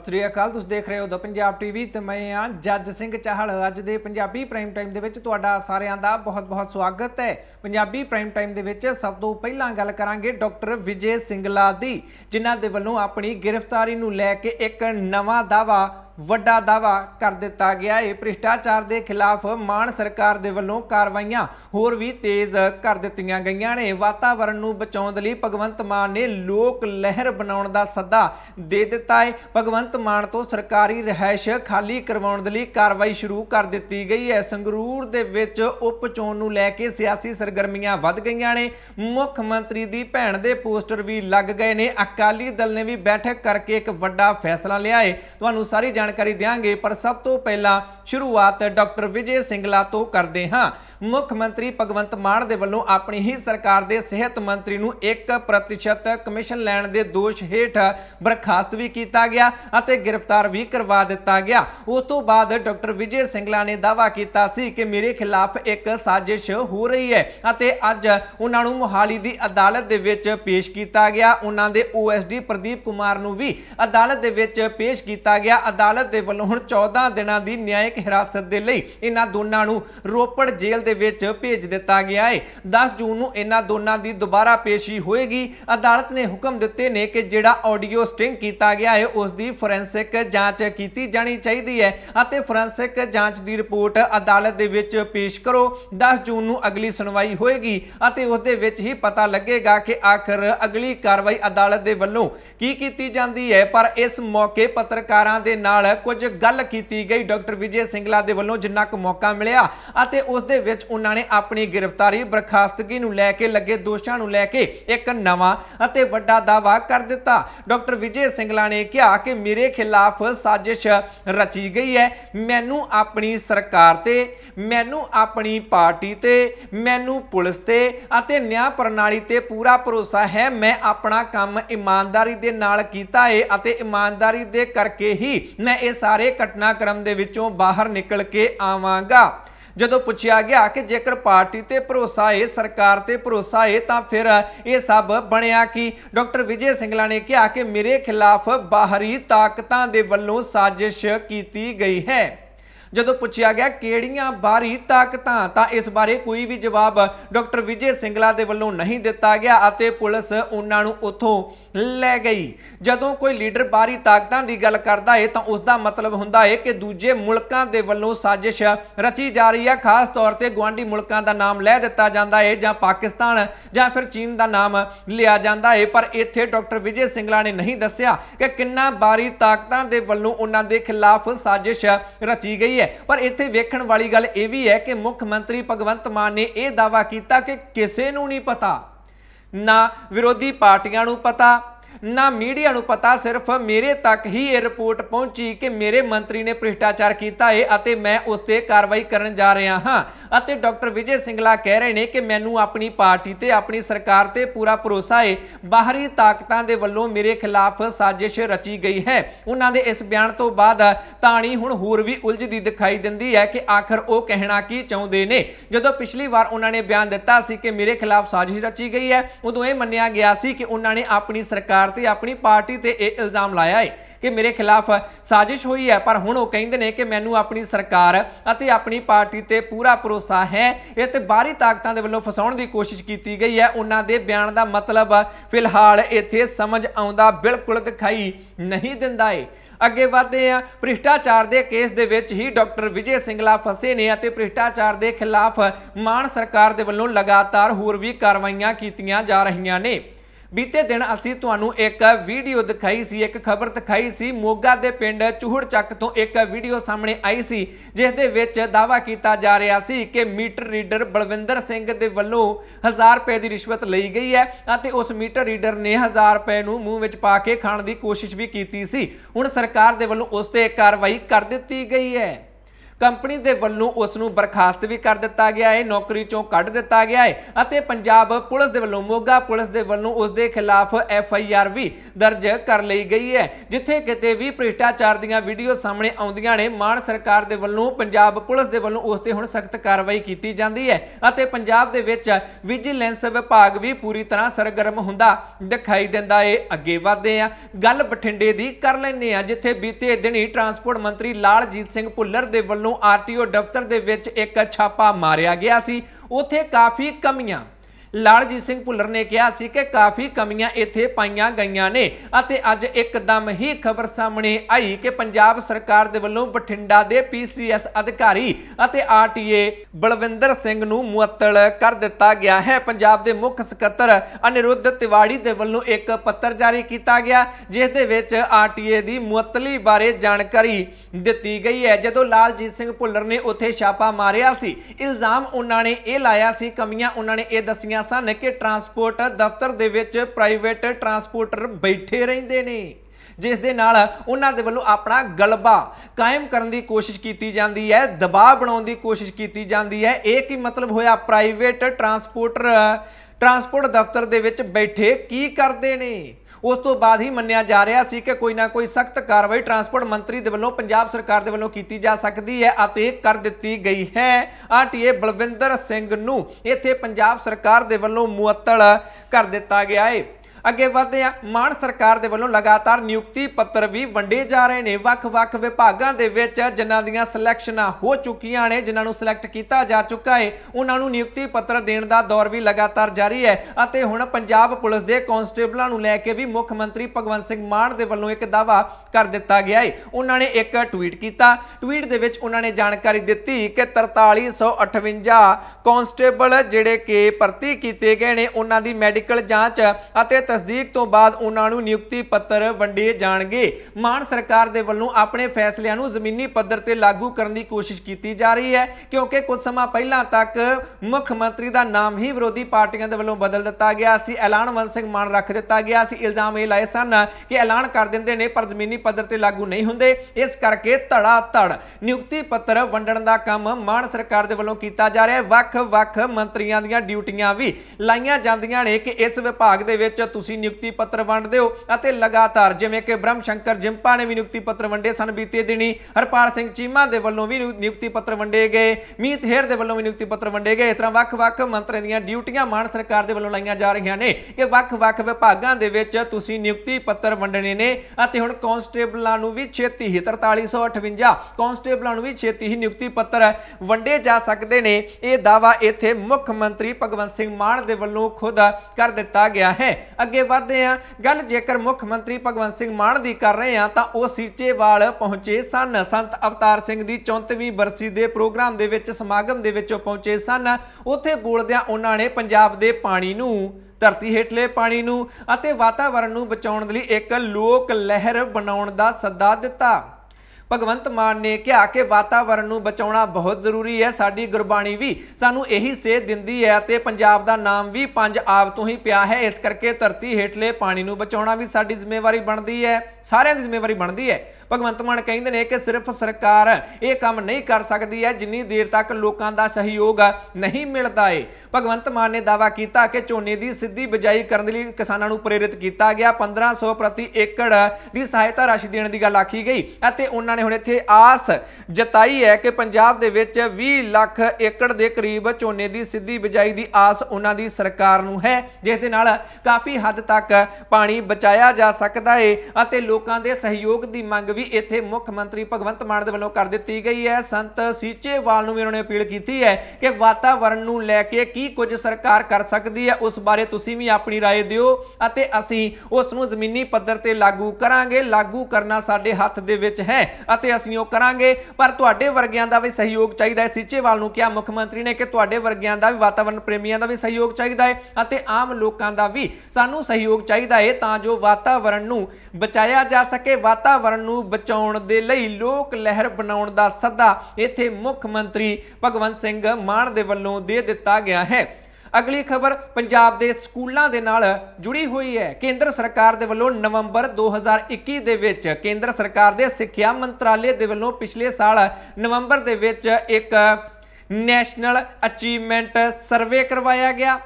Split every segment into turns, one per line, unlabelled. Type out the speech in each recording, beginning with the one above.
ਸਤਿ ਸ੍ਰੀ ਅਕਾਲ ਤੁਸੀਂ ਦੇਖ ਰਹੇ ਹੋ ਦ ਪੰਜਾਬ ਟੀਵੀ ਤੇ ਮੈਂ ਆ ਜੱਜ ਸਿੰਘ ਚਾਹਲ ਅੱਜ ਦੇ ਪੰਜਾਬੀ ਪ੍ਰਾਈਮ ਟਾਈਮ ਦੇ ਵਿੱਚ ਤੁਹਾਡਾ ਸਾਰਿਆਂ ਦਾ ਬਹੁਤ-ਬਹੁਤ ਸਵਾਗਤ ਹੈ ਪੰਜਾਬੀ ਪ੍ਰਾਈਮ ਟਾਈਮ ਦੇ ਵਿੱਚ ਸਭ ਤੋਂ ਪਹਿਲਾਂ ਗੱਲ ਕਰਾਂਗੇ ਡਾਕਟਰ ਵਿਜੇ ਸਿੰਗਲਾ ਦੀ ਜਿਨ੍ਹਾਂ ਦੇ ਵੱਲੋਂ ਆਪਣੀ ਗ੍ਰਿਫਤਾਰੀ ਨੂੰ ਲੈ ਕੇ ਇੱਕ ਨਵਾਂ ਦਾਵਾ ਵੱਡਾ ਦਾਵਾ ਕਰ ਦਿੱਤਾ ਗਿਆ ਹੈ ਭ੍ਰਿਸ਼ਟਾਚਾਰ ਦੇ ਖਿਲਾਫ ਮਾਨ ਸਰਕਾਰ ਦੇ ਵੱਲੋਂ ਕਾਰਵਾਈਆਂ ਹੋਰ ਵੀ ਤੇਜ਼ ਕਰ ਦਿੱਤੀਆਂ ਗਈਆਂ ਨੇ ਵਾਤਾਵਰਣ ਨੂੰ ਬਚਾਉਣ ਲਈ ਭਗਵੰਤ ਮਾਨ ਨੇ ਲੋਕ ਲਹਿਰ ਬਣਾਉਣ ਦਾ ਸੱਦਾ ਦੇ ਦਿੱਤਾ ਹੈ ਭਗਵੰਤ ਮਾਨ ਤੋਂ ਸਰਕਾਰੀ ਰਹਿائش ਖਾਲੀ ਕਰਵਾਉਣ ਦੇ ਲਈ ਕਾਰਵਾਈ ਸ਼ੁਰੂ ਕਰ ਦਿੱਤੀ ਗਈ ਹੈ ਸੰਗਰੂਰ ਦੇ ਵਿੱਚ ਉਪ ਚੋਣ ਨੂੰ ਲੈ ਕੇ ਸਿਆਸੀ ਸਰਗਰਮੀਆਂ ਵੱਧ ਗਈਆਂ ਨੇ ਮੁੱਖ ਮੰਤਰੀ ਦੀ ਭੈਣ ਦੇ ਪੋਸਟਰ ਵੀ ਲੱਗ ਗਏ ਨੇ ਅਕਾਲੀ ਦਲ ਨੇ ਵੀ ਬੈਠਕ ਕਰਕੇ ਇੱਕ ਵੱਡਾ ਫੈਸਲਾ ਲਿਆ ਹੈ ਤੁਹਾਨੂੰ ਸਾਰੀ ਜਾਣਕਾਰੀ ਜਾਣਕਾਰੀ ਦੇਵਾਂਗੇ ਪਰ ਸਭ ਤੋਂ ਪਹਿਲਾਂ ਸ਼ੁਰੂਆਤ ਡਾਕਟਰ ਵਿਜੇ ਸਿੰਗਲਾ ਤੋਂ ਕਰਦੇ ਹਾਂ ਮੁੱਖ ਮੰਤਰੀ ਭਗਵੰਤ ਮਾਨ ਦੇ ਵੱਲੋਂ ਆਪਣੀ ਹੀ ਸਰਕਾਰ ਦੇ ਸਿਹਤ ਮੰਤਰੀ ਨੂੰ 1% ਕਮਿਸ਼ਨ ਲੈਣ ਦੇ ਦੋਸ਼ ਹੇਠ ਬਰਖਾਸਤ ਵੀ ਕੀਤਾ ਗਿਆ ਅਤੇ ਗ੍ਰਿਫਤਾਰ ਵੀ ਕਰਵਾ ਦਿੱਤਾ ਗਿਆ ਉਸ ਤੋਂ ਬਾਅਦ ਡਾਕਟਰ ਵਿਜੇ ਸਿੰਗਲਾ ਨੇ ਦਾਵਾ ਕੀਤਾ ਸੀ ਕਿ ਮੇਰੇ ਖਿਲਾਫ ਇੱਕ ਸਾਜ਼ਿਸ਼ ਹੋ ਰਹੀ ਹੈ ਅਤੇ ਅੱਜ ਉਹਨਾਂ ਨੂੰ ਮੁਹਾਲੀ ਦੀ ਅਦਾਲਤ ਦੇ ਵਿੱਚ ਪੇਸ਼ ਕੀਤਾ ਗਿਆ ਉਹਨਾਂ ਦੇ ਓਐਸਡੀ ਪ੍ਰਦੀਪ ਕੁਮਾਰ ਨੂੰ ਵੀ ਅਦਾਲਤ ਦੇ ਵਿੱਚ ਪੇਸ਼ ਕੀਤਾ ਗਿਆ ਅਦਾਲਤ ਦੇ ਵੱਲੋਂ ਹੁਣ 14 ਦਿਨਾਂ ਦੀ ਨਿਆਇਕ ਹਿਰਾਸਤ ਦੇ ਲਈ ਇਹਨਾਂ ਦੋਨਾਂ ਨੂੰ ਰੋਪੜ ਜੇਲ੍ਹ ਦੇ ਵਿੱਚ ਭੇਜ ਦਿੱਤਾ ਗਿਆ ਹੈ 10 ਜੂਨ ਨੂੰ ਇਹਨਾਂ ਦੋਨਾਂ ਦੀ ਦੁਬਾਰਾ ਪੇਸ਼ੀ ਹੋਏਗੀ ਅਦਾਲਤ ਨੇ ਹੁਕਮ ਦਿੱਤੇ ਨੇ ਕਿ ਜਿਹੜਾ ਆਡੀਓ ਸਟ੍ਰਿੰਗ ਕੀਤਾ ਗਿਆ ਹੈ ਉਸ ਦੀ ਫੋਰੈਂਸਿਕ ਜਾਂਚ ਕੀਤੀ ਜਾਣੀ ਚਾਹੀਦੀ ਹੈ ਅਤੇ ਫੋਰੈਂਸਿਕ ਜਾਂਚ ਦੀ ਰਿਪੋਰਟ ਅਦਾਲਤ ਦੇ ਵਿੱਚ ਪੇਸ਼ ਕਰੋ 10 ਜੂਨ ਨੂੰ ਅਗਲੀ ਸੁਣਵਾਈ ਹੋਏਗੀ ਅਤੇ ਉਸ ਦੇ ਵਿੱਚ ਹੀ ਪਤਾ ਲੱਗੇਗਾ ਕਿ ਆਖਰ ਅਗਲੀ ਕਾਰਵਾਈ ਅਦਾਲਤ ਦੇ ਵੱਲੋਂ ਕੀ ਕੀਤੀ ਜਾਂਦੀ ਹੈ ਪਰ ਇਸ ਮੌਕੇ ਪੱਤਰਕਾਰਾਂ ਦੇ ਨਾਲ ਕੁਝ ਗੱਲ ਕੀਤੀ ਗਈ ਡਾਕਟਰ ਵਿਜੇ ਸਿੰਗਲਾ ਦੇ ਵੱਲੋਂ ਜਿੰਨਾ ਕੁ ਮੌਕਾ ਮਿਲਿਆ ਅਤੇ ਉਸ ਦੇ ਵਿੱਚ ਵਿੱਚ ਉਹਨਾਂ ਨੇ ਆਪਣੀ ਗ੍ਰਿਫਤਾਰੀ ਬਰਖਾਸਤਗੀ ਨੂੰ ਲੈ ਕੇ ਲੱਗੇ ਦੋਸ਼ਾਂ ਨੂੰ ਲੈ ਕੇ ਇੱਕ ਨਵਾਂ ਅਤੇ ਵੱਡਾ ਦਾਵਾ ਕਰ ਦਿੱਤਾ ਡਾਕਟਰ ਵਿਜੇ ਸਿੰਘਲਾ ਨੇ ਕਿਹਾ ਕਿ ਮੇਰੇ ਖਿਲਾਫ ਸਾਜ਼ਿਸ਼ ਰਚੀ ਗਈ ਹੈ ਮੈਨੂੰ ਆਪਣੀ ਸਰਕਾਰ ਤੇ ਮੈਨੂੰ ਆਪਣੀ ਪਾਰਟੀ ਤੇ ਮੈਨੂੰ ਪੁਲਿਸ ਤੇ ਅਤੇ ਨਿਆਂ ਪ੍ਰਣਾਲੀ ਤੇ ਪੂਰਾ ਭਰੋਸਾ ਹੈ ਮੈਂ ਆਪਣਾ ਕੰਮ ਇਮਾਨਦਾਰੀ ਦੇ ਨਾਲ ਕੀਤਾ ਹੈ ਅਤੇ ਇਮਾਨਦਾਰੀ ਦੇ ਕਰਕੇ ਹੀ ਮੈਂ ਇਹ ਸਾਰੇ ਘਟਨਾਕ੍ਰਮ ਦੇ ਵਿੱਚੋਂ ਬਾਹਰ ਨਿਕਲ ਕੇ ਆਵਾਂਗਾ ਜਦੋਂ ਪੁੱਛਿਆ ਗਿਆ ਕਿ ਜੇਕਰ ਪਾਰਟੀ ਤੇ ਭਰੋਸਾ ਹੈ ਸਰਕਾਰ ਤੇ ਭਰੋਸਾ ਹੈ ਤਾਂ ਫਿਰ ਇਹ ਸਭ ਬਣਿਆ ਕੀ ਡਾਕਟਰ ਵਿਜੇ ਸਿੰਘਲਾ ਨੇ ਕਿਹਾ ਕਿ ਮੇਰੇ ਖਿਲਾਫ ਬਾਹਰੀ ਤਾਕਤਾਂ ਦੇ ਵੱਲੋਂ ਸਾਜ਼ਿਸ਼ ਕੀਤੀ ਗਈ ਹੈ ਜਦੋਂ ਪੁੱਛਿਆ ਗਿਆ ਕਿਹੜੀਆਂ ਬਾਹਰੀ ਤਾਕਤਾਂ ਤਾਂ ਇਸ ਬਾਰੇ ਕੋਈ ਵੀ ਜਵਾਬ ਡਾਕਟਰ ਵਿਜੇ ਸਿੰਗਲਾ ਦੇ ਵੱਲੋਂ ਨਹੀਂ ਦਿੱਤਾ ਗਿਆ ਅਤੇ ਪੁਲਿਸ ਉਹਨਾਂ ਨੂੰ ਉੱਥੋਂ ਲੈ ਗਈ ਜਦੋਂ ਕੋਈ ਲੀਡਰ ਬਾਹਰੀ ਤਾਕਤਾਂ ਦੀ ਗੱਲ ਕਰਦਾ ਹੈ ਤਾਂ ਉਸ ਦਾ ਮਤਲਬ ਹੁੰਦਾ ਹੈ ਕਿ ਦੂਜੇ ਮੁਲਕਾਂ ਦੇ ਵੱਲੋਂ ਸਾਜ਼ਿਸ਼ ਰਚੀ ਜਾ ਰਹੀ ਹੈ ਖਾਸ ਤੌਰ ਤੇ ਗਵਾਂਡੀ ਮੁਲਕਾਂ ਦਾ ਨਾਮ ਲੈ ਦਿੱਤਾ ਜਾਂਦਾ ਹੈ ਜਾਂ ਪਾਕਿਸਤਾਨ ਜਾਂ ਫਿਰ ਚੀਨ ਦਾ ਨਾਮ ਲਿਆ ਜਾਂਦਾ ਹੈ ਪਰ ਇੱਥੇ ਡਾਕਟਰ ਵਿਜੇ ਸਿੰਗਲਾ ਨੇ ਨਹੀਂ ਦੱਸਿਆ ਕਿ ਕਿੰਨਾ ਬਾਰੀ ਤਾਕਤਾਂ ਦੇ ਵੱਲੋਂ ਉਹਨਾਂ ਦੇ ਖਿਲਾਫ ਸਾਜ਼ਿਸ਼ ਰਚੀ ਗਈ ਹੈ ਪਰ ਇੱਥੇ ਵੇਖਣ ਵਾਲੀ ਗੱਲ ਇਹ ਵੀ ਹੈ ਕਿ ਮੁੱਖ ਮੰਤਰੀ ਭਗਵੰਤ ਮਾਨ ਨੇ ਇਹ ਦਾਵਾ ਕੀਤਾ ਕਿ ਕਿਸੇ ਨੂੰ ਨਹੀਂ ਪਤਾ ਨਾ ਵਿਰੋਧੀ ਪਾਰਟੀਆਂ ਨੂੰ ਪਤਾ ਨਾ ਮੀਡੀਆ ਨੂੰ ਪਤਾ ਸਿਰਫ ਮੇਰੇ ਤੱਕ ਹੀ ਇਹ ਰਿਪੋਰਟ ਪਹੁੰਚੀ ਕਿ ਮੇਰੇ ਮੰਤਰੀ ਨੇ ਭ੍ਰਿਸ਼ਟਾਚਾਰ ਕੀਤਾ ਹੈ ਅਤੇ ਮੈਂ ਉਸ ਤੇ ਕਾਰਵਾਈ ਕਰਨ ਜਾ ਰਿਹਾ ਹਾਂ ਅਤੇ ਡਾਕਟਰ ਵਿਜੇ ਸਿੰਗਲਾ ਕਹਿ ਰਹੇ ਨੇ ਕਿ ਮੈਨੂੰ ਆਪਣੀ ਪਾਰਟੀ ਤੇ ਆਪਣੀ ਸਰਕਾਰ ਤੇ ਪੂਰਾ ਭਰੋਸਾ ਹੈ ਬਾਹਰੀ ਤਾਕਤਾਂ ਦੇ ਵੱਲੋਂ ਮੇਰੇ ਖਿਲਾਫ ਸਾਜ਼ਿਸ਼ ਰਚੀ ਗਈ ਹੈ ਉਹਨਾਂ ਦੇ ਇਸ ਬਿਆਨ ਤੋਂ ਬਾਅਦ ਤਾਣੀ ਹੁਣ ਹੋਰ ਵੀ ਉਲਝਦੀ ਦਿਖਾਈ ਦਿੰਦੀ ਹੈ ਕਿ ਆਖਰ ਉਹ ਕਹਿਣਾ ਕੀ ਚਾਹੁੰਦੇ ਨੇ ਜਦੋਂ ਪਿਛਲੀ ਵਾਰ ਉਹਨਾਂ ਨੇ ਬਿਆਨ ਦਿੱਤਾ ਸੀ ਕਿ ਮੇਰੇ ਖਿਲਾਫ ਸਾਜ਼ਿਸ਼ ਰਚੀ ਗਈ ਹੈ ਉਦੋਂ ਇਹ ਮੰਨਿਆ ਗਿਆ ਸੀ ਕਿ ਉਹਨਾਂ ਨੇ ਆਪਣੀ ਸਰਕਾਰ ਸਰਕਾਰ ਤੇ ਆਪਣੀ ਪਾਰਟੀ ਤੇ ਇਹ ਇਲਜ਼ਾਮ ਲਾਇਆ ਹੈ ਕਿ ਮੇਰੇ ਖਿਲਾਫ ਸਾਜ਼ਿਸ਼ ਹੋਈ ਹੈ ਪਰ ਹੁਣ ਉਹ ਕਹਿੰਦੇ ਨੇ ਕਿ ਮੈਨੂੰ ਆਪਣੀ ਸਰਕਾਰ ਅਤੇ ਆਪਣੀ ਪਾਰਟੀ ਤੇ ਪੂਰਾ ਭਰੋਸਾ ਹੈ ਇਹ ਤੇ ਬਾਹਰੀ ਤਾਕਤਾਂ ਦੇ ਵੱਲੋਂ ਫਸਾਉਣ ਦੀ ਕੋਸ਼ਿਸ਼ ਕੀਤੀ ਗਈ ਹੈ ਉਹਨਾਂ ਦੇ ਬਿਆਨ ਦਾ ਮਤਲਬ ਫਿਲਹਾਲ ਇੱਥੇ ਸਮਝ ਆਉਂਦਾ ਬਿਲਕੁਲ ਦਿਖਾਈ ਨਹੀਂ ਦਿੰਦਾ ਏ ਅੱਗੇ ਵਧਦੇ ਆ ਭ੍ਰਿਸ਼ਟਾਚਾਰ ਦੇ ਕੇਸ ਦੇ ਵਿੱਚ ਹੀ ਡਾਕਟਰ ਵਿਜੇ ਸਿੰਘਲਾ ਫਸੇ ਨੇ ਅਤੇ ਭ੍ਰਿਸ਼ਟਾਚਾਰ ਦੇ ਖਿਲਾਫ ਮਾਨ ਸਰਕਾਰ ਦੇ ਵੱਲੋਂ ਲਗਾਤਾਰ ਹੋਰ ਵੀ ਕਾਰਵਾਈਆਂ ਕੀਤੀਆਂ ਜਾ ਰਹੀਆਂ ਨੇ ਬੀਤੇ ਦਿਨ ਅਸੀਂ ਤੁਹਾਨੂੰ ਇੱਕ ਵੀਡੀਓ ਦਿਖਾਈ ਸੀ ਇੱਕ ਖਬਰ ਦਿਖਾਈ ਸੀ ਮੋਗਾ ਦੇ ਪਿੰਡ ਚੂਹੜ ਚੱਕ ਤੋਂ ਇੱਕ ਵੀਡੀਓ ਸਾਹਮਣੇ ਆਈ ਸੀ ਜਿਸ ਦੇ ਵਿੱਚ ਦਾਵਾ ਕੀਤਾ ਜਾ ਰਿਹਾ ਸੀ ਕਿ ਮੀਟਰ ਰੀਡਰ ਬਲਵਿੰਦਰ ਸਿੰਘ ਦੇ ਵੱਲੋਂ 1000 ਰੁਪਏ ਦੀ ਰਿਸ਼ਵਤ ਲਈ ਗਈ ਹੈ ਅਤੇ ਉਸ ਮੀਟਰ ਰੀਡਰ ਨੇ 1000 ਰੁਪਏ ਨੂੰ ਮੂੰਹ ਵਿੱਚ ਪਾ ਕੇ ਖਾਣ ਦੀ ਕੋਸ਼ਿਸ਼ ਵੀ ਕੀਤੀ ਸੀ ਹੁਣ ਸਰਕਾਰ ਦੇ ਵੱਲੋਂ ਉਸ ਤੇ ਕਾਰਵਾਈ ਕਰ ਦਿੱਤੀ ਗਈ ਹੈ ਕੰਪਨੀ ਦੇ ਵੱਲੋਂ ਉਸ ਨੂੰ ਬਰਖਾਸਤ ਵੀ ਕਰ ਦਿੱਤਾ ਗਿਆ ਹੈ ਨੌਕਰੀ ਚੋਂ ਕੱਢ ਦਿੱਤਾ ਗਿਆ ਹੈ ਅਤੇ ਪੰਜਾਬ ਪੁਲਿਸ ਦੇ ਵੱਲੋਂ ਮੋਗਾ ਪੁਲਿਸ ਦੇ ਵੱਲੋਂ ਉਸ ਦੇ ਖਿਲਾਫ ਐਫ ਆਈ ਆਰ ਵੀ ਦਰਜ ਕਰ ਲਈ ਗਈ ਹੈ ਜਿੱਥੇ ਕਿਤੇ ਵੀ ਭ੍ਰਿਸ਼ਟਾਚਾਰ ਦੀਆਂ ਵੀਡੀਓ ਸਾਹਮਣੇ ਆਉਂਦੀਆਂ ਨੇ ਮਾਨ ਸਰਕਾਰ ਦੇ ਵੱਲੋਂ ਪੰਜਾਬ ਪੁਲਿਸ ਦੇ ਵੱਲੋਂ ਉਸ ਤੇ ਹੁਣ ਸਖਤ ਕਾਰਵਾਈ ਕੀਤੀ ਜਾਂਦੀ ਹੈ ਅਤੇ ਪੰਜਾਬ ਦੇ ਵਿੱਚ ਵਿਜੀਲੈਂਸ ਵਿਭਾਗ ਵੀ ਪੂਰੀ ਤਰ੍ਹਾਂ ਸਰਗਰਮ ਹੁੰਦਾ ਦਿਖਾਈ ਦਿੰਦਾ ਹੈ ਅੱਗੇ ਵਧਦੇ ਆ ਗੱਲ ਬਠਿੰਡੇ ਦੀ ਕਰ ਲੈਨੇ ਆ ਜਿੱਥੇ ਬੀਤੇ ਦਿਨੀ ਟਰਾਂਸਪੋਰਟ ਮੰਤਰੀ ਲਾਲਜੀਤ ਸਿੰਘ ਭੁੱਲਰ ਦੇ ਵੱਲੋਂ ਵੱਲੋਂ ਆਰਟੀਓ ਦਫ਼ਤਰ ਦੇ ਵਿੱਚ ਇੱਕ ਛਾਪਾ ਮਾਰਿਆ ਗਿਆ ਸੀ ਉੱਥੇ ਕਾਫੀ ਕਮੀਆਂ ਲਾਲਜੀਤ ਸਿੰਘ ਭੁੱਲਰ ਨੇ ਕਿਹਾ ਸੀ ਕਿ ਕਾਫੀ ਕਮੀਆਂ ਇੱਥੇ ਪਾਈਆਂ ਗਈਆਂ ਨੇ ਅਤੇ ਅੱਜ ਇੱਕਦਮ ਹੀ ਖਬਰ ਸਾਹਮਣੇ ਆਈ ਕਿ ਪੰਜਾਬ ਸਰਕਾਰ ਦੇ ਵੱਲੋਂ ਬਠਿੰਡਾ ਦੇ ਪੀਸੀਐਸ ਅਧਿਕਾਰੀ ਅਤੇ ਆਰਟੀਏ ਬਲਵਿੰਦਰ ਸਿੰਘ ਨੂੰ ਮੁਅੱਤਲ ਕਰ ਦਿੱਤਾ ਗਿਆ ਹੈ ਪੰਜਾਬ ਦੇ ਮੁੱਖ ਸਕੱਤਰ ਅਨਿਰੁੱਧ ਤਿਵਾੜੀ ਦੇ ਵੱਲੋਂ ਇੱਕ ਪੱਤਰ ਜਾਰੀ ਕੀਤਾ ਗਿਆ ਜਿਸ ਦੇ ਵਿੱਚ ਆਰਟੀਏ ਦੀ ਮੁਅੱਤਲੀ ਬਾਰੇ ਜਾਣਕਾਰੀ ਦਿੱਤੀ ਗਈ ਹੈ ਜਦੋਂ ਲਾਲਜੀਤ ਸਿੰਘ ਭੁੱਲਰ ਨੇ ਉੱਥੇ ਛਾਪਾ ਮਾਰਿਆ ਸੀ ਇਲਜ਼ਾਮ ਉਹਨਾਂ ਨੇ ਇਹ ਲਾਇਆ ਸੀ ਕਮੀਆਂ ਉਹਨਾਂ ਨੇ ਇਹ ਦੱਸੀਆਂ ਮਿਲੀਆਂ ਸਨ ਕਿ ਟਰਾਂਸਪੋਰਟ ਦਫ਼ਤਰ ਦੇ ਵਿੱਚ ਪ੍ਰਾਈਵੇਟ ਟਰਾਂਸਪੋਰਟਰ ਬੈਠੇ ਰਹਿੰਦੇ ਨੇ ਜਿਸ ਦੇ ਨਾਲ ਉਹਨਾਂ ਦੇ ਵੱਲੋਂ ਆਪਣਾ ਗਲਬਾ ਕਾਇਮ ਕਰਨ ਦੀ ਕੋਸ਼ਿਸ਼ ਕੀਤੀ ਜਾਂਦੀ ਹੈ ਦਬਾਅ ਬਣਾਉਣ ਦੀ ਕੋਸ਼ਿਸ਼ ਕੀਤੀ ਜਾਂਦੀ ਹੈ ਇਹ ਕੀ ਮਤਲਬ ਹੋਇਆ ਪ੍ਰਾਈਵੇਟ ਟਰਾਂਸਪੋਰਟਰ ਟਰਾਂਸਪੋਰਟ ਦਫ਼ਤਰ ਦੇ ਵਿੱਚ ਬੈਠੇ ਕੀ ਕਰਦੇ ਨੇ ਉਸ ਤੋਂ ਬਾਅਦ ਹੀ ਮੰਨਿਆ ਜਾ ਰਿਹਾ ਸੀ ਕਿ ਕੋਈ ਨਾ ਕੋਈ ਸਖਤ ਕਾਰਵਾਈ ਟਰਾਂਸਪੋਰਟ ਮੰਤਰੀ ਦੇ ਵੱਲੋਂ ਪੰਜਾਬ ਸਰਕਾਰ ਦੇ ਵੱਲੋਂ ਕੀਤੀ ਜਾ ਸਕਦੀ ਹੈ ਅਤੇ ਕਰ ਦਿੱਤੀ ਗਈ ਹੈ ਆਰਟੀਏ ਬਲਵਿੰਦਰ ਸਿੰਘ ਨੂੰ ਇੱਥੇ ਪੰਜਾਬ ਸਰਕਾਰ ਦੇ ਵੱਲੋਂ ਮੁਅੱਤਲ ਕਰ ਦਿੱਤਾ ਗਿਆ ਹੈ ਅੱਗੇ ਵਧਦੇ ਆ ਮਾਨ ਸਰਕਾਰ ਦੇ ਵੱਲੋਂ ਲਗਾਤਾਰ ਨਿਯੁਕਤੀ ਪੱਤਰ ਵੀ ਵੰਡੇ ਜਾ ਰਹੇ ਨੇ ਵੱਖ-ਵੱਖ ਵਿਭਾਗਾਂ ਦੇ ਵਿੱਚ ਜਿਨ੍ਹਾਂ ਦੀਆਂ ਸਿਲੈਕਸ਼ਨਾਂ ਹੋ ਚੁੱਕੀਆਂ ਨੇ ਜਿਨ੍ਹਾਂ ਨੂੰ ਸਿਲੈਕਟ ਕੀਤਾ ਜਾ ਚੁੱਕਾ ਹੈ ਉਹਨਾਂ ਨੂੰ ਨਿਯੁਕਤੀ ਪੱਤਰ ਦੇਣ ਦਾ ਦੌਰ ਵੀ ਲਗਾਤਾਰ ਜਾਰੀ ਹੈ ਅਤੇ ਹੁਣ ਪੰਜਾਬ ਪੁਲਿਸ ਦੇ ਕਾਂਸਟੇਬਲਾਂ ਨੂੰ ਲੈ ਕੇ ਵੀ ਮੁੱਖ ਮੰਤਰੀ ਭਗਵੰਤ ਸਿੰਘ ਮਾਨ ਦੇ ਵੱਲੋਂ ਇੱਕ ਦਾਵਾ ਕਰ ਦਿੱਤਾ ਗਿਆ ਹੈ ਉਹਨਾਂ ਨੇ ਇੱਕ ਟਵੀਟ ਕੀਤਾ ਟਵੀਟ ਦੇ ਵਿੱਚ ਉਹਨਾਂ ਨੇ ਜਾਣਕਾਰੀ ਦਿੱਤੀ ਕਿ 4358 ਕਾਂਸਟੇਬਲ ਜਿਹੜੇ ਕਿ ਭਰਤੀ ਕੀਤੇ ਗਏ ਨੇ ਉਹਨਾਂ ਦੀ ਮੈਡੀਕਲ ਜਾਂਚ ਅਤੇ ਤਸਦੀਕ ਤੋਂ ਬਾਅਦ ਉਹਨਾਂ ਨੂੰ ਨਿਯੁਕਤੀ ਪੱਤਰ ਵੰਡੇ ਜਾਣਗੇ ਮਾਨ ਸਰਕਾਰ ਦੇ ਵੱਲੋਂ ਆਪਣੇ ਫੈਸਲਿਆਂ ਨੂੰ ਜ਼ਮੀਨੀ ਪੱਧਰ ਤੇ ਲਾਗੂ ਕਰਨ ਦੀ ਕੋਸ਼ਿਸ਼ ਕੀਤੀ ਜਾ ਰਹੀ ਹੈ ਕਿਉਂਕਿ ਕੁਝ ਸਮਾਂ ਪਹਿਲਾਂ ਤੱਕ ਮੁੱਖ ਮੰਤਰੀ ਦਾ ਨਾਮ ਹੀ ਵਿਰੋਧੀ ਪਾਰਟੀਆਂ ਦੇ ਵੱਲੋਂ ਬਦਲ ਦਿੱਤਾ ਗਿਆ ਸੀ ਐਲਾਨ ਵੰਸ ਸਿੰਘ ਮਾਨ ਰੱਖ ਦਿੱਤਾ ਗਿਆ ਸੀ ਇਲਜ਼ਾਮ ਇਹ ਲਾਏ ਸਨ ਕਿ ਐਲਾਨ ਕਰ ਦਿੰਦੇ ਨੇ ਪਰ ਜ਼ਮੀਨੀ ਪੱਧਰ ਤੇ ਲਾਗੂ ਨਹੀਂ ਹੁੰਦੇ ਇਸ ਕਰਕੇ ਧੜਾ ਧੜ ਨਿਯੁਕਤੀ ਪੱਤਰ ਵੰਡਣ ਦਾ ਕੰਮ ਮਾਨ ਸਰਕਾਰ ਦੇ ਵੱਲੋਂ ਕੀਤਾ ਜਾ ਰਿਹਾ ਹੈ ਵੱਖ-ਵੱਖ ਮੰਤਰੀਆਂ ਦੀਆਂ ਡਿਊਟੀਆਂ ਵੀ ਲਾਈਆਂ ਜਾਂਦੀਆਂ ਨੇ ਕਿ ਇਸ ਵਿਭਾਗ ਦੇ ਵਿੱਚ ਤੁਸੀਂ ਨਿਯੁਕਤੀ ਪੱਤਰ ਵੰਡਦੇ ਹੋ ਅਤੇ ਲਗਾਤਾਰ ਜਿਵੇਂ ਕਿ ਬ੍ਰਹਮ ਸ਼ੰਕਰ ਜਿੰਪਾ ਨੇ ਵੀ ਨਿਯੁਕਤੀ ਪੱਤਰ ਵੰਡੇ ਸਨ ਬੀਤੇ ਦਿਨੀ ਹਰਪਾਲ ਸਿੰਘ ਚੀਮਾ ਦੇ ਵੱਲੋਂ ਵੀ ਨਿਯੁਕਤੀ ਪੱਤਰ ਵੰਡੇ ਗਏ ਮੀਤ ਹੇਰ ਦੇ ਵੱਲੋਂ ਵੀ ਨਿਯੁਕਤੀ ਪੱਤਰ ਵੰਡੇ ਗਏ ਇਸ ਤਰ੍ਹਾਂ ਵੱਖ-ਵੱਖ ਮੰਤਰੀਆਂ ਦੀਆਂ ਡਿਊਟੀਆਂ ਮਾਨ ਸਰਕਾਰ ਦੇ ਵੱਲੋਂ ਲਾਈਆਂ ਜਾ ਰਹੀਆਂ ਨੇ ਕਿ ਵੱਖ-ਵੱਖ ਵਿਭਾਗਾਂ ਦੇ ਵਿੱਚ ਤੁਸੀਂ ਨਿਯੁਕਤੀ ਪੱਤਰ ਵੰਡਣੇ ਨੇ ਅਤੇ ਹੁਣ ਕਾਂਸਟੇਬਲਾਂ ਨੂੰ ਵੀ ਛੇਤੀ ਹੀ 4358 ਕਾਂਸਟੇਬਲਾਂ ਨੂੰ ਵੀ ਛੇਤੀ ਹੀ ਨਿਯੁਕਤੀ ਪੱਤਰ ਵੰਡੇ ਜਾ ਸਕਦੇ ਨੇ ਇਹ ਦਾਵਾ ਇੱਥੇ ਮੁੱਖ ਮੰਤਰੀ ਭਗਵੰਤ ਸਿੰਘ ਮਾਨ ਦੇ ਵੱਲੋਂ ਖੁਦ ਕਰ ਦਿੱਤਾ ਗਿਆ ਹੈ ਅੱਗੇ ਵਧਦੇ ਆ ਗੱਲ ਜੇਕਰ ਮੁੱਖ ਮੰਤਰੀ ਭਗਵੰਤ ਸਿੰਘ ਮਾਨ ਦੀ ਕਰ ਰਹੇ ਆ ਤਾਂ ਉਹ ਸੀਚੇਵਾਲ ਪਹੁੰਚੇ ਸਨ ਸੰਤ ਅਵਤਾਰ ਸਿੰਘ ਦੀ 34ਵੀਂ ਬਰਸੀ ਦੇ ਪ੍ਰੋਗਰਾਮ ਦੇ ਵਿੱਚ ਸਮਾਗਮ ਦੇ ਵਿੱਚ ਉਹ ਪਹੁੰਚੇ ਸਨ ਉੱਥੇ ਬੋਲਦਿਆਂ ਉਹਨਾਂ ਨੇ ਪੰਜਾਬ ਦੇ ਪਾਣੀ ਨੂੰ ਧਰਤੀ ਹੇਠਲੇ ਪਾਣੀ ਨੂੰ ਅਤੇ ਵਾਤਾਵਰਣ ਨੂੰ ਬਚਾਉਣ ਲਈ ਇੱਕ ਲੋਕ ਲਹਿਰ ਬਣਾਉਣ ਦਾ ਸੱਦਾ ਦਿੱਤਾ ਭਗਵੰਤ ਮਾਨ ਨੇ ਕਿਹਾ ਕਿ ਵਾਤਾਵਰਣ ਨੂੰ ਬਚਾਉਣਾ ਬਹੁਤ ਜ਼ਰੂਰੀ ਹੈ ਸਾਡੀ ਗੁਰਬਾਣੀ ਵੀ ਸਾਨੂੰ ਇਹੀ ਸੇਧ ਦਿੰਦੀ ਹੈ ਤੇ ਪੰਜਾਬ ਦਾ ਨਾਮ ਵੀ ਪੰਜ ਆਬ ਤੋਂ ਹੀ ਪਿਆ ਹੈ ਇਸ ਕਰਕੇ ਧਰਤੀ ਹੇਠਲੇ ਪਾਣੀ ਨੂੰ ਬਚਾਉਣਾ ਵੀ ਸਾਡੀ ਜ਼ਿੰਮੇਵਾਰੀ ਬਣਦੀ ਹੈ ਸਾਰਿਆਂ ਦੀ ਜ਼ਿੰਮੇਵਾਰੀ ਬਣਦੀ ਹੈ ਭਗਵੰਤ ਮਾਨ ਕਹਿੰਦੇ ਨੇ ਕਿ ਸਿਰਫ ਸਰਕਾਰ ਇਹ ਕੰਮ ਨਹੀਂ ਕਰ ਸਕਦੀ ਹੈ ਜਿੰਨੀ ਦੇਰ ਤੱਕ ਲੋਕਾਂ ਦਾ ਸਹਿਯੋਗ ਨਹੀਂ ਮਿਲਦਾ ਏ ਭਗਵੰਤ ਮਾਨ ਨੇ ਦਾਵਾ ਕੀਤਾ ਕਿ ਝੋਨੇ ਦੀ ਸਿੱਧੀ ਬਿਜਾਈ ਕਰਨ ਲਈ ਕਿਸਾਨਾਂ ਨੂੰ ਪ੍ਰੇਰਿਤ ਕੀਤਾ ਗਿਆ 1500 ਪ੍ਰਤੀ ਏਕੜ ਦੀ ਸਹਾਇਤਾ ਰਾਸ਼ੀ ਦੇਣ ਦੀ ਗੱਲ ਆਖੀ ਗਈ ਅਤੇ ਉਹਨਾਂ ਨੇ ਹੁਣ ਇੱਥੇ ਆਸ ਜਤਾਈ ਹੈ ਕਿ ਪੰਜਾਬ ਦੇ ਵਿੱਚ 20 ਲੱਖ ਏਕੜ ਦੇ ਕਰੀਬ ਝੋਨੇ ਦੀ ਸਿੱਧੀ ਬਿਜਾਈ ਦੀ ਆਸ ਉਹਨਾਂ ਦੀ ਸਰਕਾਰ ਨੂੰ ਹੈ ਜਿਸ ਦੇ ਨਾਲ ਕਾਫੀ ਹੱਦ ਤੱਕ ਪਾਣੀ ਬਚਾਇਆ ਜਾ ਸਕਦਾ ਏ ਅਤੇ ਲੋਕਾਂ ਦੇ ਸਹਿਯੋਗ ਦੀ ਮੰਗ ਵੀ ਇੱਥੇ ਮੁੱਖ ਮੰਤਰੀ ਭਗਵੰਤ ਮਾਨ ਦੇ ਵੱਲੋਂ ਕਰ ਦਿੱਤੀ ਗਈ ਹੈ ਸੰਤ ਸੀਚੇਵਾਲ ਨੂੰ ਵੀ ਉਹਨਾਂ ਨੇ ਅਪੀਲ ਕੀਤੀ ਹੈ ਕਿ ਵਾਤਾਵਰਣ ਨੂੰ ਲੈ ਕੇ ਕੀ ਕੁਝ ਸਰਕਾਰ ਕਰ ਸਕਦੀ ਹੈ ਉਸ ਬਾਰੇ ਤੁਸੀਂ ਵੀ ਆਪਣੀ رائے ਦਿਓ ਅਤੇ ਅਸੀਂ ਉਸ ਨੂੰ ਜ਼ਮੀਨੀ ਪੱਧਰ ਤੇ ਲਾਗੂ ਕਰਾਂਗੇ ਲਾਗੂ ਕਰਨਾ ਸਾਡੇ ਹੱਥ ਦੇ ਵਿੱਚ ਹੈ ਅਤੇ ਅਸੀਂ ਉਹ ਕਰਾਂਗੇ ਪਰ ਤੁਹਾਡੇ ਵਰਗਿਆਂ ਦਾ ਵੀ ਸਹਿਯੋਗ ਚਾਹੀਦਾ ਹੈ ਸੀਚੇਵਾਲ ਨੂੰ ਕਿਹਾ ਮੁੱਖ ਮੰਤਰੀ ਨੇ ਕਿ ਤੁਹਾਡੇ ਵਰਗਿਆਂ ਦਾ ਵੀ ਵਾਤਾਵਰਣ ਪ੍ਰੇਮੀਆਂ ਦਾ ਵੀ ਸਹਿਯੋਗ ਚਾਹੀਦਾ ਹੈ ਅਤੇ ਆਮ ਲੋਕਾਂ ਦਾ ਵੀ ਸਾਨੂੰ ਸਹਿਯੋਗ ਚਾਹੀਦਾ ਹੈ ਤਾਂ ਜੋ ਵਾਤਾਵਰਣ ਨੂੰ ਬਚਾਇਆ ਜਾ ਸਕੇ ਵਾਤਾਵਰਣ ਨੂੰ ਬਚਾਉਣ ਦੇ ਲਈ ਲੋਕ ਲਹਿਰ ਬਣਾਉਣ ਦਾ ਸੱਦਾ ਇੱਥੇ ਮੁੱਖ ਮੰਤਰੀ ਭਗਵੰਤ ਸਿੰਘ ਮਾਨ ਦੇ ਵੱਲੋਂ ਦੇ ਦਿੱਤਾ ਗਿਆ ਹੈ ਅਗਲੀ ਖਬਰ ਪੰਜਾਬ ਦੇ ਸਕੂਲਾਂ ਦੇ ਨਾਲ ਜੁੜੀ ਹੋਈ ਹੈ ਕੇਂਦਰ ਸਰਕਾਰ ਦੇ ਵੱਲੋਂ ਨਵੰਬਰ 2021 ਦੇ ਵਿੱਚ ਕੇਂਦਰ ਸਰਕਾਰ ਦੇ ਸਿੱਖਿਆ ਮੰਤਰਾਲੇ ਦੇ ਵੱਲੋਂ ਪਿਛਲੇ ਸਾਲ ਨਵੰਬਰ ਦੇ ਵਿੱਚ ਇੱਕ ਨੈਸ਼ਨਲ ਅਚੀਵਮੈਂਟ ਸਰਵੇ ਕਰਵਾਇਆ ਗਿਆ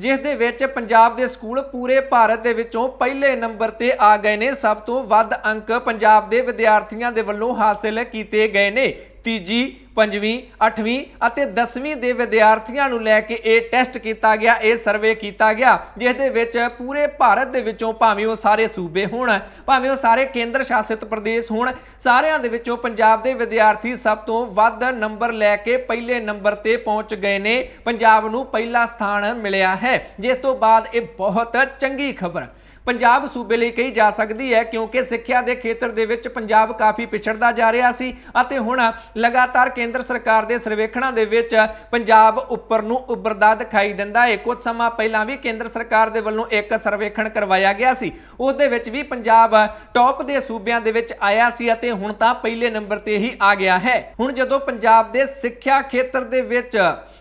ਜਿਸ ਦੇ ਵਿੱਚ ਪੰਜਾਬ ਦੇ ਸਕੂਲ ਪੂਰੇ ਭਾਰਤ ਦੇ ਵਿੱਚੋਂ ਪਹਿਲੇ ਨੰਬਰ ਤੇ ਆ ਗਏ ਨੇ ਸਭ ਤੋਂ ਵੱਧ ਅੰਕ ਪੰਜਾਬ ਦੇ ਵਿਦਿਆਰਥੀਆਂ ਦੇ ਵੱਲੋਂ ਹਾਸਲ ਕੀਤੇ ਗਏ ਨੇ ਤੀਜੀ ਪੰਜਵੀਂ ਅੱਠਵੀਂ ਅਤੇ 10ਵੀਂ ਦੇ ਵਿਦਿਆਰਥੀਆਂ ਨੂੰ ਲੈ ਕੇ ਇਹ ਟੈਸਟ ਕੀਤਾ ਗਿਆ ਇਹ ਸਰਵੇ ਕੀਤਾ ਗਿਆ ਜਿਸ ਦੇ ਵਿੱਚ ਪੂਰੇ ਭਾਰਤ ਦੇ ਵਿੱਚੋਂ ਭਾਵੇਂ ਉਹ ਸਾਰੇ ਸੂਬੇ ਹੋਣ ਭਾਵੇਂ ਉਹ ਸਾਰੇ ਕੇਂਦਰ ਸ਼ਾਸਿਤ ਪ੍ਰਦੇਸ਼ ਹੋਣ ਸਾਰਿਆਂ ਦੇ ਵਿੱਚੋਂ ਪੰਜਾਬ ਦੇ ਵਿਦਿਆਰਥੀ ਸਭ ਤੋਂ ਵੱਧ ਨੰਬਰ ਲੈ ਕੇ ਪਹਿਲੇ ਨੰਬਰ ਤੇ ਪਹੁੰਚ ਗਏ ਨੇ ਪੰਜਾਬ ਨੂੰ ਪਹਿਲਾ ਸਥਾਨ ਮਿਲਿਆ ਹੈ ਜਿਸ ਤੋਂ ਬਾਅਦ ਇਹ ਬਹੁਤ ਚੰਗੀ ਖਬਰ ਪੰਜਾਬ ਸੂਬੇ ਲਈ ਕਹੀ ਜਾ ਸਕਦੀ ਹੈ ਕਿਉਂਕਿ ਸਿੱਖਿਆ ਦੇ ਖੇਤਰ ਦੇ ਵਿੱਚ ਪੰਜਾਬ ਕਾਫੀ ਪਿਛੜਦਾ ਜਾ ਰਿਹਾ ਸੀ ਅਤੇ ਹੁਣ ਲਗਾਤਾਰ ਕੇਂਦਰ ਸਰਕਾਰ ਦੇ ਸਰਵੇਖਣਾਂ ਦੇ ਵਿੱਚ ਪੰਜਾਬ ਉੱਪਰ ਨੂੰ ਉੱਭਰਦਾ ਦਿਖਾਈ ਦਿੰਦਾ ਹੈ ਕੁਝ ਸਮਾਂ ਪਹਿਲਾਂ ਵੀ ਕੇਂਦਰ ਸਰਕਾਰ ਦੇ ਵੱਲੋਂ ਇੱਕ ਸਰਵੇਖਣ ਕਰਵਾਇਆ ਗਿਆ ਸੀ ਉਸ ਦੇ ਵਿੱਚ ਵੀ ਪੰਜਾਬ ਟੌਪ ਦੇ ਸੂਬਿਆਂ ਦੇ ਵਿੱਚ ਆਇਆ ਸੀ ਅਤੇ ਹੁਣ ਤਾਂ ਪਹਿਲੇ ਨੰਬਰ ਤੇ ਹੀ ਆ ਗਿਆ ਹੈ ਹੁਣ ਜਦੋਂ ਪੰਜਾਬ ਦੇ ਸਿੱਖਿਆ ਖੇਤਰ ਦੇ ਵਿੱਚ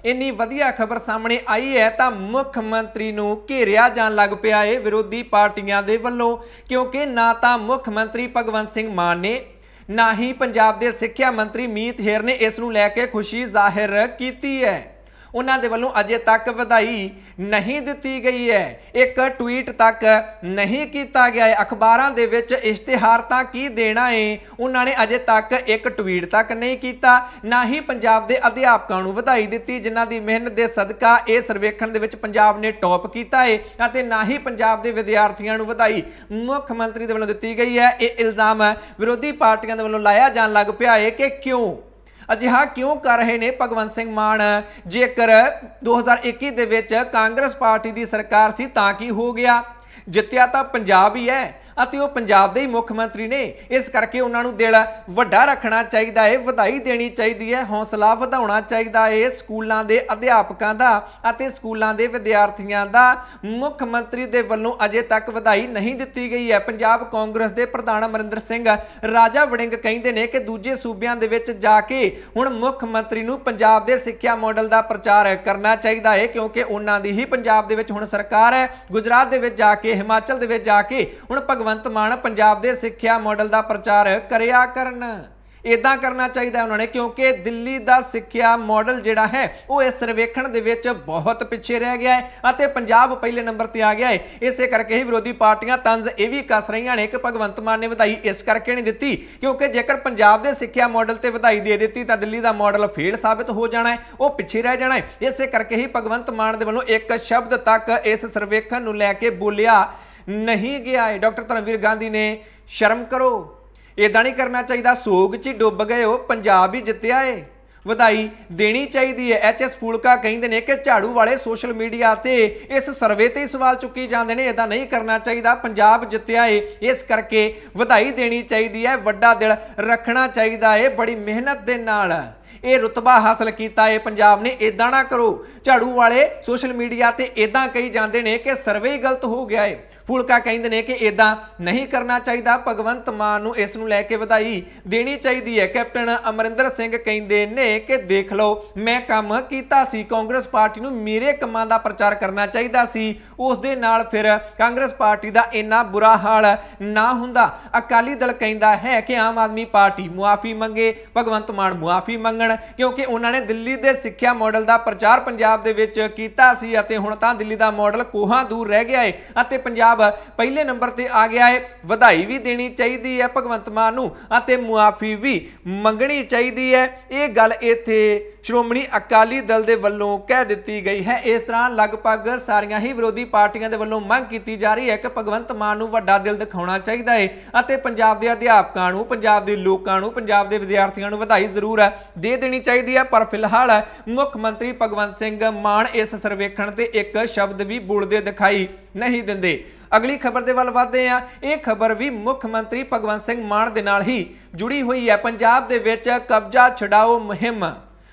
ਇੰਨੀ ਵਧੀਆ ਖਬਰ ਸਾਹਮਣੇ ਆਈ ਹੈ ਤਾਂ ਮੁੱਖ ਮੰਤਰੀ ਨੂੰ ਘੇਰਿਆ ਜਾਣ ਲੱਗ ਪਿਆ ਹੈ ਵਿਰੋਧੀ ਪਾਰਟੀਆਂ ਦੇ ਵੱਲੋਂ ਕਿਉਂਕਿ ਨਾ ਤਾਂ ਮੁੱਖ ਮੰਤਰੀ ਭਗਵੰਤ ਸਿੰਘ ਮਾਨ ਨੇ ਨਾ ਹੀ ਪੰਜਾਬ ਦੇ ਸਿੱਖਿਆ ਮੰਤਰੀ ਮੀਤ ਹੇਰ ਨੇ ਇਸ ਨੂੰ ਲੈ ਕੇ ਖੁਸ਼ੀ ਜ਼ਾਹਿਰ ਕੀਤੀ ਹੈ ਉਹਨਾਂ ਦੇ ਵੱਲੋਂ ਅਜੇ ਤੱਕ ਵਧਾਈ ਨਹੀਂ ਦਿੱਤੀ ਗਈ ਹੈ ਇੱਕ ਟਵੀਟ ਤੱਕ ਨਹੀਂ ਕੀਤਾ ਗਿਆ ਹੈ ਅਖਬਾਰਾਂ ਦੇ ਵਿੱਚ ਇਸ਼ਤਿਹਾਰ ਤਾਂ ਕੀ ਦੇਣਾ ਹੈ ਉਹਨਾਂ ਨੇ ਅਜੇ ਤੱਕ ਇੱਕ ਟਵੀਟ ਤੱਕ ਨਹੀਂ ਕੀਤਾ ਨਾ ਹੀ ਪੰਜਾਬ ਦੇ ਅਧਿਆਪਕਾਂ ਨੂੰ ਵਧਾਈ ਦਿੱਤੀ ਜਿਨ੍ਹਾਂ ਦੀ ਮਿਹਨਤ ਦੇ ਸਦਕਾ ਇਹ ਸਰਵੇਖਣ ਦੇ ਵਿੱਚ ਪੰਜਾਬ ਨੇ ਟੌਪ ਕੀਤਾ ਹੈ ਅਤੇ ਨਾ ਹੀ ਪੰਜਾਬ ਦੇ ਵਿਦਿਆਰਥੀਆਂ ਨੂੰ ਵਧਾਈ ਮੁੱਖ ਮੰਤਰੀ ਦੇ ਵੱਲੋਂ ਦਿੱਤੀ ਗਈ ਹੈ ਇਹ ਇਲਜ਼ਾਮ ਵਿਰੋਧੀ ਪਾਰਟੀਆਂ ਦੇ ਵੱਲੋਂ ਲਾਇਆ ਜਾਣ ਲੱਗ ਪਿਆ ਹੈ ਕਿ ਕਿਉਂ ਅਜਿਹਾ ਕਿਉਂ ਕਰ ਰਹੇ ਨੇ ਭਗਵੰਤ ਸਿੰਘ ਮਾਨ ਜੇਕਰ 2021 ਦੇ ਵਿੱਚ ਕਾਂਗਰਸ ਪਾਰਟੀ ਦੀ ਸਰਕਾਰ ਸੀ ਤਾਂ ਕੀ ਹੋ ਗਿਆ ਜਿੱਤਿਆ ਤਾਂ ਪੰਜਾਬ ਹੀ ਹੈ ਅਤੇ ਉਹ ਪੰਜਾਬ ਦੇ ਹੀ ਮੁੱਖ ਮੰਤਰੀ ਨੇ ਇਸ ਕਰਕੇ ਉਹਨਾਂ ਨੂੰ ਦਿਲ ਵੱਡਾ ਰੱਖਣਾ ਚਾਹੀਦਾ ਹੈ ਵਧਾਈ ਦੇਣੀ ਚਾਹੀਦੀ ਹੈ ਹੌਸਲਾ ਵਧਾਉਣਾ ਚਾਹੀਦਾ ਹੈ ਸਕੂਲਾਂ ਦੇ ਅਧਿਆਪਕਾਂ ਦਾ ਅਤੇ ਸਕੂਲਾਂ ਦੇ ਵਿਦਿਆਰਥੀਆਂ ਦਾ ਮੁੱਖ ਮੰਤਰੀ ਦੇ ਵੱਲੋਂ ਅਜੇ ਤੱਕ ਵਧਾਈ ਨਹੀਂ ਦਿੱਤੀ ਗਈ ਹੈ ਪੰਜਾਬ ਕਾਂਗਰਸ ਦੇ ਪ੍ਰਧਾਨ ਅਮਰਿੰਦਰ ਸਿੰਘ ਰਾਜਾ ਵੜਿੰਗ ਕਹਿੰਦੇ ਨੇ ਕਿ ਦੂਜੇ ਸੂਬਿਆਂ ਦੇ ਵਿੱਚ ਜਾ ਕੇ ਹੁਣ ਮੁੱਖ ਮੰਤਰੀ ਨੂੰ ਪੰਜਾਬ ਦੇ ਸਿੱਖਿਆ ਮਾਡਲ ਦਾ ਪ੍ਰਚਾਰ ਕਰਨਾ ਚਾਹੀਦਾ ਹੈ ਕਿਉਂਕਿ ਉਹਨਾਂ ਦੀ ਹੀ ਪੰਜਾਬ ਦੇ ਵਿੱਚ ਹੁਣ ਸਰਕਾਰ ਹੈ ਗੁਜਰਾਤ ਦੇ ਵਿੱਚ ਜਾ ਕੇ ਹਿਮਾਚਲ ਦੇ ਵਿੱਚ ਜਾ ਕੇ ਹੁਣ ਭਗਵੰਤ ਭਗਵੰਤ ਮਾਨ ਪੰਜਾਬ ਦੇ ਸਿੱਖਿਆ ਮਾਡਲ ਦਾ ਪ੍ਰਚਾਰ ਕਰਿਆ ਕਰਨ ਇਦਾਂ ਕਰਨਾ ਚਾਹੀਦਾ ਉਹਨਾਂ ਨੇ ਕਿਉਂਕਿ ਦਿੱਲੀ ਦਾ ਸਿੱਖਿਆ ਮਾਡਲ ਜਿਹੜਾ ਹੈ ਉਹ ਇਸ ਸਰਵੇਖਣ ਦੇ ਵਿੱਚ ਬਹੁਤ ਪਿੱਛੇ ਰਹਿ ਗਿਆ ਹੈ ਅਤੇ ਪੰਜਾਬ ਪਹਿਲੇ ਨੰਬਰ ਤੇ ਆ ਗਿਆ ਹੈ ਇਸੇ ਕਰਕੇ ਹੀ ਵਿਰੋਧੀ ਪਾਰਟੀਆਂ ਤੰਜ਼ ਇਹ ਵੀ ਕੱਸ ਰਹੀਆਂ ਨੇ ਕਿ ਭਗਵੰਤ ਮਾਨ ਨੇ ਵਧਾਈ ਇਸ ਕਰਕੇ ਨਹੀਂ ਦਿੱਤੀ ਕਿਉਂਕਿ ਜੇਕਰ ਪੰਜਾਬ ਦੇ ਸਿੱਖਿਆ ਮਾਡਲ ਤੇ ਵਧਾਈ ਦੇ ਦਿੱਤੀ ਤਾਂ ਦਿੱਲੀ ਦਾ ਮਾਡਲ ਫੇਲ ਸਾਬਤ ਹੋ ਜਾਣਾ ਹੈ ਉਹ ਪਿੱਛੇ ਰਹਿ ਜਾਣਾ ਹੈ ਇਸੇ ਕਰਕੇ ਹੀ ਭਗਵੰਤ ਮਾਨ ਦੇ ਵੱਲੋਂ ਇੱਕ ਸ਼ਬਦ ਤੱਕ ਇਸ ਸਰਵੇਖਣ ਨੂੰ ਲੈ ਕੇ ਬੋਲਿਆ ਨਹੀਂ ਗਿਆ ਹੈ ਡਾਕਟਰ ਧਰਮਵੀਰ ਗਾਂਧੀ ਨੇ ਸ਼ਰਮ ਕਰੋ ਇਦਾਂ ਨਹੀਂ ਕਰਨਾ ਚਾਹੀਦਾ ਸੋਗ 'ਚ ਡੁੱਬ ਗਏ ਹੋ ਪੰਜਾਬ ਹੀ ਜਿੱਤਿਆ ਏ ਵਧਾਈ ਦੇਣੀ ਚਾਹੀਦੀ ਹੈ ਐਚਐਸ ਫੂਲਕਾ ਕਹਿੰਦੇ ਨੇ ਕਿ ਝਾੜੂ ਵਾਲੇ ਸੋਸ਼ਲ ਮੀਡੀਆ ਤੇ ਇਸ ਸਰਵੇ ਤੇ ਸਵਾਲ ਚੁੱਕੀ ਜਾਂਦੇ ਨੇ ਇਦਾਂ ਨਹੀਂ ਕਰਨਾ ਚਾਹੀਦਾ ਪੰਜਾਬ ਜਿੱਤਿਆ ਏ ਇਸ ਕਰਕੇ ਵਧਾਈ ਦੇਣੀ ਚਾਹੀਦੀ ਹੈ ਵੱਡਾ ਦਿਲ ਰੱਖਣਾ ਚਾਹੀਦਾ ਏ ਬੜੀ ਮਿਹਨਤ ਦੇ ਨਾਲ ਇਹ ਰਤਬਾ ਹਾਸਲ ਕੀਤਾ ਏ ਪੰਜਾਬ ਨੇ ਇਦਾਂ ਨਾ ਕਰੋ ਝਾੜੂ ਵਾਲੇ ਸੋਸ਼ਲ ਮੀਡੀਆ ਤੇ ਇਦਾਂ ਕਹੀ ਜਾਂਦੇ ਨੇ ਕਿ ਸਰਵੇ ਗਲਤ ਹੋ ਗਿਆ ਏ ਫੂਲਕਾ ਕਹਿੰਦੇ ਨੇ ਕਿ ਇਦਾਂ ਨਹੀਂ ਕਰਨਾ ਚਾਹੀਦਾ ਭਗਵੰਤ ਮਾਨ ਨੂੰ ਇਸ ਨੂੰ ਲੈ ਕੇ ਵਧਾਈ ਦੇਣੀ ਚਾਹੀਦੀ ਹੈ ਕੈਪਟਨ ਅਮਰਿੰਦਰ ਸਿੰਘ ਕਹਿੰਦੇ ਨੇ ਕਿ ਦੇਖ ਲਓ ਮੈਂ ਕੰਮ ਕੀਤਾ ਸੀ ਕਾਂਗਰਸ ਪਾਰਟੀ ਨੂੰ ਮੇਰੇ ਕੰਮਾਂ ਦਾ ਪ੍ਰਚਾਰ ਕਰਨਾ ਚਾਹੀਦਾ ਸੀ ਉਸ ਦੇ ਨਾਲ ਫਿਰ ਕਾਂਗਰਸ ਪਾਰਟੀ ਦਾ ਇੰਨਾ ਬੁਰਾ ਹਾਲ ਨਾ ਹੁੰਦਾ ਅਕਾਲੀ ਦਲ ਕਹਿੰਦਾ ਹੈ ਕਿ ਆਮ ਆਦਮੀ ਪਾਰਟੀ ਮੁਆਫੀ ਮੰਗੇ ਭਗਵੰਤ ਮਾਨ ਮੁਆਫੀ ਮੰਗਣ ਕਿਉਂਕਿ ਉਹਨਾਂ ਨੇ ਦਿੱਲੀ ਦੇ ਸਿੱਖਿਆ ਮਾਡਲ ਦਾ ਪ੍ਰਚਾਰ ਪੰਜਾਬ ਦੇ ਵਿੱਚ ਕੀਤਾ ਸੀ ਅਤੇ ਹੁਣ ਤਾਂ ਦਿੱਲੀ ਦਾ ਮਾਡਲ ਕੋਹਾਂ ਦੂਰ ਰਹਿ ਗਿਆ ਹੈ ਅਤੇ ਪੰਜਾਬ ਸਾਹਿਬ ਪਹਿਲੇ ਨੰਬਰ ਤੇ ਆ ਗਿਆ ਹੈ ਵਧਾਈ ਵੀ ਦੇਣੀ ਚਾਹੀਦੀ ਹੈ ਭਗਵੰਤ ਮਾਨ ਨੂੰ ਅਤੇ ਮੁਆਫੀ ਵੀ ਮੰਗਣੀ ਚਾਹੀਦੀ ਹੈ ਇਹ ਗੱਲ ਇੱਥੇ ਸ਼੍ਰੋਮਣੀ ਅਕਾਲੀ ਦਲ ਦੇ ਵੱਲੋਂ ਕਹਿ ਦਿੱਤੀ ਗਈ ਹੈ ਇਸ ਤਰ੍ਹਾਂ ਲਗਭਗ ਸਾਰੀਆਂ ਹੀ ਵਿਰੋਧੀ ਪਾਰਟੀਆਂ ਦੇ ਵੱਲੋਂ ਮੰਗ ਕੀਤੀ ਜਾ ਰਹੀ ਹੈ ਕਿ ਭਗਵੰਤ ਮਾਨ ਨੂੰ ਵੱਡਾ ਦਿਲ ਦਿਖਾਉਣਾ ਚਾਹੀਦਾ ਹੈ ਅਤੇ ਪੰਜਾਬ ਦੇ ਅਧਿਆਪਕਾਂ ਨੂੰ ਪੰਜਾਬ ਦੇ ਲੋਕਾਂ ਨੂੰ ਪੰਜਾਬ ਦੇ ਵਿਦਿਆਰਥੀਆਂ ਨੂੰ ਵਧਾਈ ਜ਼ਰੂਰ ਹੈ ਦੇ ਦੇਣੀ ਚਾਹੀਦੀ ਹੈ ਪਰ ਫਿਲਹਾਲ ਮੁੱਖ ਮੰਤਰੀ ਭਗਵੰਤ ਸਿੰਘ ਮਾਨ ਇਸ ਸਰਵੇਖਣ ਤੇ ਇੱਕ ਸ਼ਬਦ ਵੀ ਬੋਲਦੇ ਦਿਖਾਈ ਨਹੀਂ ਦਿੰਦੇ ਅਗਲੀ ਖਬਰ ਦੇ ਵੱਲ ਵਧਦੇ ਆ ਇਹ ਖਬਰ ਵੀ ਮੁੱਖ ਮੰਤਰੀ ਭਗਵੰਤ ਸਿੰਘ ਮਾਨ ਦੇ ਨਾਲ ਹੀ ਜੁੜੀ ਹੋਈ ਹੈ ਪੰਜਾਬ ਦੇ ਵਿੱਚ ਕਬਜ਼ਾ ਛਡਾਓ ਮੁਹਿੰਮ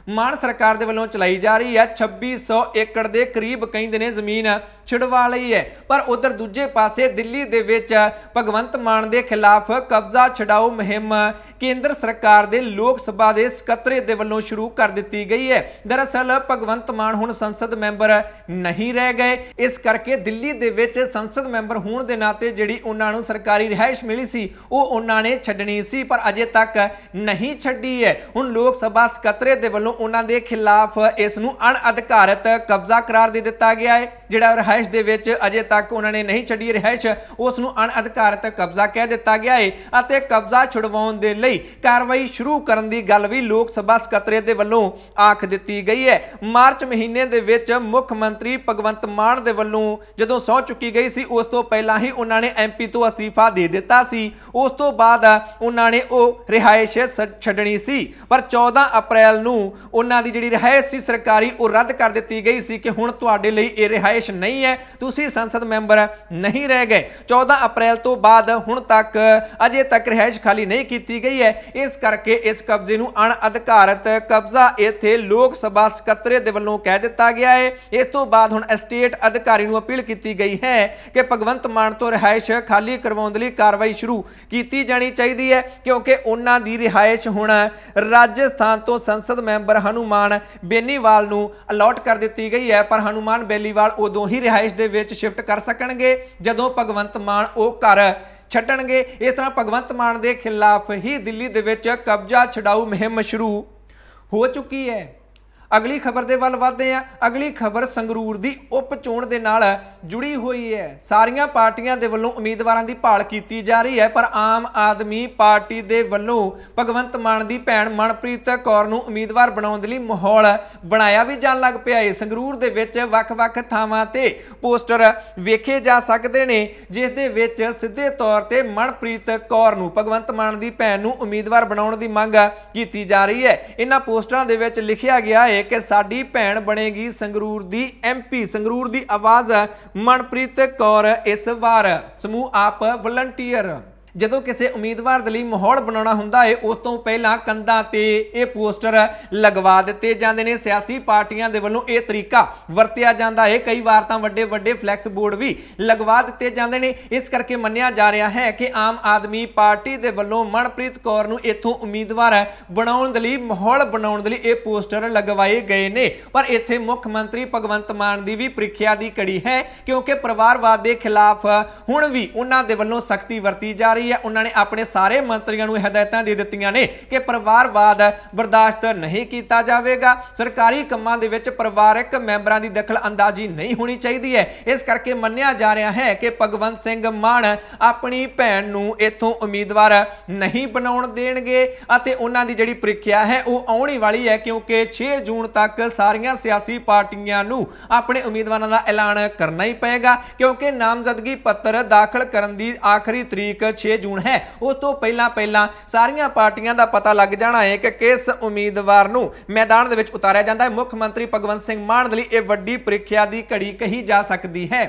ਮਾਨ ਸਰਕਾਰ ਦੇ ਵੱਲੋਂ ਚਲਾਈ ਜਾ ਰਹੀ ਹੈ 2600 ਏਕੜ ਦੇ ਕਰੀਬ ਕਹਿੰਦੇ ਨੇ ਜ਼ਮੀਨ ਛਿੜ ਲਈ ਹੈ ਪਰ ਉਧਰ ਦੂਜੇ ਪਾਸੇ ਦਿੱਲੀ ਦੇ ਵਿੱਚ ਭਗਵੰਤ ਮਾਨ ਦੇ ਖਿਲਾਫ ਕਬਜ਼ਾ ਛਡਾਓ ਮੁਹਿੰਮ ਕੇਂਦਰ ਸਰਕਾਰ ਦੇ ਲੋਕ ਸਭਾ ਦੇ ਸਕੱਤਰੇ ਦੇ ਵੱਲੋਂ ਸ਼ੁਰੂ ਕਰ ਦਿੱਤੀ ਗਈ ਹੈ ਦਰਅਸਲ ਭਗਵੰਤ ਮਾਨ ਹੁਣ ਸੰਸਦ ਮੈਂਬਰ ਨਹੀਂ ਰਹਿ ਗਏ ਇਸ ਕਰਕੇ ਦਿੱਲੀ ਦੇ ਵਿੱਚ ਸੰਸਦ ਮੈਂਬਰ ਹੋਣ ਦੇ ਨਾਤੇ ਜਿਹੜੀ ਉਹਨਾਂ ਨੂੰ ਸਰਕਾਰੀ ਰਹਿائش ਮਿਲੀ ਸੀ ਉਹ ਉਹਨਾਂ ਨੇ ਛੱਡਣੀ ਸੀ ਪਰ ਅਜੇ ਤੱਕ ਨਹੀਂ ਛੱਡੀ ਹੈ ਹੁਣ ਲੋਕ ਸਭਾ ਸਕੱਤਰੇ ਦੇ ਵੱਲੋਂ ਉਹਨਾਂ ਦੇ ਖਿਲਾਫ ਇਸ ਨੂੰ ਅਣਅਧਿਕਾਰਤ ਕਬਜ਼ਾ ਕਰਾਰ ਦੇ ਦਿੱਤਾ ਗਿਆ ਹੈ ਜਿਹੜਾ ਰਹਿائش ਦੇ ਵਿੱਚ ਅਜੇ ਤੱਕ ਉਹਨਾਂ ਨੇ ਨਹੀਂ ਛੱਡੀ ਰਹਿائش ਉਸ ਨੂੰ ਅਣਅਧਿਕਾਰਤ ਕਬਜ਼ਾ ਕਹਿ ਦਿੱਤਾ ਗਿਆ ਹੈ ਅਤੇ ਕਬਜ਼ਾ ਛੁਡਵਾਉਣ ਦੇ ਲਈ ਕਾਰਵਾਈ ਸ਼ੁਰੂ ਕਰਨ ਦੀ ਗੱਲ ਵੀ ਲੋਕ ਸਭਾ ਸਕੱਤਰੇ ਦੇ ਵੱਲੋਂ ਆਖ ਦਿੱਤੀ ਗਈ ਹੈ ਮਾਰਚ ਮਹੀਨੇ ਦੇ ਵਿੱਚ ਮੁੱਖ ਮੰਤਰੀ ਭਗਵੰਤ ਮਾਨ ਦੇ ਵੱਲੋਂ ਜਦੋਂ ਸੌ ਚੁੱਕੀ ਗਈ ਸੀ ਉਸ ਤੋਂ ਪਹਿਲਾਂ ਹੀ ਉਹਨਾਂ ਨੇ ਐਮਪੀ ਤੋਂ ਅਸਤੀਫਾ ਦੇ ਦਿੱਤਾ ਸੀ ਉਸ ਤੋਂ ਬਾਅਦ ਉਹਨਾਂ ਨੇ ਉਹ ਰਿਹਾਇਸ਼ ਛੱਡਣੀ ਸੀ ਪਰ 14 ਅਪ੍ਰੈਲ ਨੂੰ ਉਹਨਾਂ ਦੀ ਜਿਹੜੀ ਰਿਹਾਇਸ਼ ਸੀ ਸਰਕਾਰੀ ਉਹ ਰੱਦ ਕਰ ਦਿੱਤੀ ਗਈ ਸੀ ਕਿ ਹੁਣ ਤੁਹਾਡੇ ਲਈ ਇਹ ਰਿਹਾਇਸ਼ ਰਿਹائش ਨਹੀਂ ਹੈ ਤੁਸੀਂ ਸੰਸਦ ਮੈਂਬਰ ਨਹੀਂ ਰਹਿ ਗਏ 14 ਅਪ੍ਰੈਲ ਤੋਂ ਬਾਅਦ ਹੁਣ ਤੱਕ ਅਜੇ ਤੱਕ ਰਿਹائش ਖਾਲੀ ਨਹੀਂ ਕੀਤੀ ਗਈ ਹੈ ਇਸ ਕਰਕੇ ਇਸ ਕਬਜ਼ੇ ਨੂੰ ਅਣਅਧਿਕਾਰਤ ਕਬਜ਼ਾ ਇੱਥੇ ਲੋਕ ਸਭਾ ਸਕੱਤਰੇ ਦੇ ਵੱਲੋਂ ਕਹਿ ਦਿੱਤਾ ਗਿਆ ਹੈ ਇਸ ਤੋਂ ਬਾਅਦ ਹੁਣ ਸਟੇਟ ਅਧਿਕਾਰੀ ਨੂੰ ਅਪੀਲ ਕੀਤੀ ਗਈ ਹੈ ਕਿ ਭਗਵੰਤ ਮਾਨ ਤੋਂ ਰਿਹਾਇਸ਼ ਖਾਲੀ ਕਰਵਾਉਣ ਦੇ ਲਈ ਕਾਰਵਾਈ ਸ਼ੁਰੂ ਕੀਤੀ ਜਾਣੀ ਚਾਹੀਦੀ ਹੈ ਕਿਉਂਕਿ ਉਹਨਾਂ ਦੀ ਰਿਹਾਇਸ਼ ਹੁਣ ਰਾਜਸਥਾਨ ਤੋਂ ਸੰਸਦ ਮੈਂਬਰ ਹਨੂਮਾਨ ਬੇਨੀਵਾਲ ਨੂੰ ਅਲਾਟ ਕਰ ਦਿੱਤੀ ਗਈ ਹੈ ਪਰ ਹਨੂਮਾਨ ਬੇਲੀਵਾਲ ਉਦੋਂ ਹੀ ਰਿਹਾਇਸ਼ ਦੇ ਵਿੱਚ ਸ਼ਿਫਟ ਕਰ ਸਕਣਗੇ ਜਦੋਂ ਭਗਵੰਤ ਮਾਨ ਉਹ ਘਰ ਛੱਡਣਗੇ ਇਸ ਤਰ੍ਹਾਂ ਭਗਵੰਤ ਮਾਨ ਦੇ ਖਿਲਾਫ ਹੀ ਦਿੱਲੀ ਦੇ ਵਿੱਚ ਕਬਜ਼ਾ ਛਡਾਊ ਮਹਿਮ ਸ਼ੁਰੂ ਹੋ ਚੁੱਕੀ ਹੈ ਅਗਲੀ ਖਬਰ ਦੇ ਵੱਲ ਵਧਦੇ ਆ ਅਗਲੀ ਖਬਰ ਸੰਗਰੂਰ ਦੀ ਉਪ ਚੋਣ ਦੇ ਨਾਲ ਜੁੜੀ ਹੋਈ ਹੈ ਸਾਰੀਆਂ ਪਾਰਟੀਆਂ ਦੇ ਵੱਲੋਂ ਉਮੀਦਵਾਰਾਂ ਦੀ ਭਾਲ ਕੀਤੀ ਜਾ ਰਹੀ ਹੈ ਪਰ ਆਮ ਆਦਮੀ ਪਾਰਟੀ ਦੇ ਵੱਲੋਂ ਭਗਵੰਤ ਮਾਨ ਦੀ ਭੈਣ ਮਨਪ੍ਰੀਤ ਕੌਰ ਨੂੰ ਉਮੀਦਵਾਰ ਬਣਾਉਣ ਦੇ ਲਈ ਮਾਹੌਲ ਬਣਾਇਆ ਵੀ ਜਾਣ ਲੱਗ ਪਿਆ ਹੈ ਸੰਗਰੂਰ ਦੇ ਵਿੱਚ ਵੱਖ-ਵੱਖ ਥਾਵਾਂ ਤੇ ਪੋਸਟਰ ਵੇਖੇ ਜਾ ਸਕਦੇ ਨੇ ਜਿਸ ਦੇ ਵਿੱਚ ਸਿੱਧੇ ਤੌਰ ਤੇ ਮਨਪ੍ਰੀਤ ਕੌਰ ਨੂੰ ਭਗਵੰਤ ਮਾਨ ਦੀ ਭੈਣ ਨੂੰ ਉਮੀਦਵਾਰ ਬਣਾਉਣ ਦੀ ਮੰਗ ਕੀਤੀ ਜਾ ਰਹੀ ਹੈ ਇਹਨਾਂ ਪੋਸਟਰਾਂ ਦੇ ਵਿੱਚ ਲਿਖਿਆ ਗਿਆ ਹੈ ਹੈ ਕਿ ਸਾਡੀ ਭੈਣ ਬਣੇਗੀ ਸੰਗਰੂਰ ਦੀ ਐਮਪੀ ਸੰਗਰੂਰ ਦੀ ਆਵਾਜ਼ ਮਨਪ੍ਰੀਤ ਕੌਰ ਇਸ ਵਾਰ ਸਮੂਹ ਆਪ ਵਲੰਟੀਅਰ ਜਦੋਂ ਕਿਸੇ ਉਮੀਦਵਾਰ ਦੇ ਲਈ ਮਾਹੌਲ ਬਣਾਉਣਾ ਹੁੰਦਾ ਹੈ ਉਸ ਤੋਂ ਪਹਿਲਾਂ ਕੰਧਾਂ ਤੇ ਇਹ ਪੋਸਟਰ ਲਗਵਾ ਦਿੱਤੇ ਜਾਂਦੇ ਨੇ ਸਿਆਸੀ ਪਾਰਟੀਆਂ ਦੇ ਵੱਲੋਂ ਇਹ ਤਰੀਕਾ ਵਰਤਿਆ ਜਾਂਦਾ ਹੈ ਕਈ ਵਾਰ ਤਾਂ ਵੱਡੇ ਵੱਡੇ ਫਲੈਕਸ ਬੋਰਡ ਵੀ ਲਗਵਾ ਦਿੱਤੇ ਜਾਂਦੇ ਨੇ ਇਸ ਕਰਕੇ ਮੰਨਿਆ ਜਾ ਰਿਹਾ ਹੈ ਕਿ ਆਮ ਆਦਮੀ ਪਾਰਟੀ ਦੇ ਵੱਲੋਂ ਮਨਪ੍ਰੀਤ ਕੌਰ ਨੂੰ ਇੱਥੋਂ ਉਮੀਦਵਾਰ ਬਣਾਉਣ ਦੇ ਲਈ ਮਾਹੌਲ ਬਣਾਉਣ ਦੇ ਲਈ ਇਹ ਪੋਸਟਰ ਲਗਵਾਏ ਗਏ ਨੇ ਪਰ ਇੱਥੇ ਮੁੱਖ ਮੰਤਰੀ ਭਗਵੰਤ ਮਾਨ ਦੀ ਵੀ ਪ੍ਰੀਖਿਆ ਦੀ ਕੜੀ ਹੈ ਕਿਉਂਕਿ ਪਰਿਵਾਰਵਾਦ ਦੇ ਖਿਲਾਫ ਹੁਣ ਵੀ ਉਹਨਾਂ ਦੇ ਵੱਲੋਂ ਸਖਤੀ ਵਰਤੀ ਜਾ ਰਹੀ ਜਿਹੜੀ ਹੈ ਉਹਨਾਂ ਨੇ ਆਪਣੇ ਸਾਰੇ ਮੰਤਰੀਆਂ ਨੂੰ ਹਦਾਇਤਾਂ ਦੇ ਦਿੱਤੀਆਂ ਨੇ ਕਿ ਪਰਿਵਾਰਵਾਦ ਬਰਦਾਸ਼ਤ ਨਹੀਂ ਕੀਤਾ ਜਾਵੇਗਾ ਸਰਕਾਰੀ ਕੰਮਾਂ ਦੇ ਵਿੱਚ ਪਰਿਵਾਰਕ ਮੈਂਬਰਾਂ ਦੀ ਦਖਲ ਅੰਦਾਜ਼ੀ ਨਹੀਂ ਹੋਣੀ ਚਾਹੀਦੀ ਹੈ ਇਸ ਕਰਕੇ ਮੰਨਿਆ ਜਾ ਰਿਹਾ ਹੈ ਕਿ ਭਗਵੰਤ ਸਿੰਘ ਮਾਨ ਆਪਣੀ ਭੈਣ ਨੂੰ ਇਥੋਂ ਉਮੀਦਵਾਰ ਨਹੀਂ ਬਣਾਉਣ ਦੇਣਗੇ ਅਤੇ ਉਹਨਾਂ ਦੀ ਜਿਹੜੀ ਪ੍ਰੀਖਿਆ ਹੈ ਉਹ ਆਉਣੀ ਵਾਲੀ ਹੈ ਕਿਉਂਕਿ 6 ਜੂਨ ਤੱਕ ਸਾਰੀਆਂ ਸਿਆਸੀ ਪਾਰਟੀਆਂ ਨੂੰ ਆਪਣੇ ਉਮੀਦਵਾਰਾਂ ਦਾ ਐਲਾਨ ਕਰਨਾ ਹੀ ਪਏਗਾ ਕਿਉਂਕਿ ਨਾਮਜ਼ਦਗੀ ਪੱਤਰ ਦਾਖਲ ਕਰਨ ਦੀ ਆਖਰੀ ਤਰੀਕ 6 6 ਜੂਨ ਹੈ ਉਸ ਤੋਂ ਪਹਿਲਾਂ ਪਹਿਲਾਂ ਸਾਰੀਆਂ ਪਾਰਟੀਆਂ ਦਾ ਪਤਾ ਲੱਗ ਜਾਣਾ ਹੈ ਕਿ ਕਿਸ ਉਮੀਦਵਾਰ ਨੂੰ ਮੈਦਾਨ ਦੇ ਵਿੱਚ ਉਤਾਰਿਆ ਜਾਂਦਾ ਹੈ ਮੁੱਖ ਮੰਤਰੀ ਭਗਵੰਤ ਸਿੰਘ ਮਾਨ ਦੇ ਲਈ ਇਹ ਵੱਡੀ ਪ੍ਰੀਖਿਆ ਦੀ ਘੜੀ ਕਹੀ ਜਾ ਸਕਦੀ ਹੈ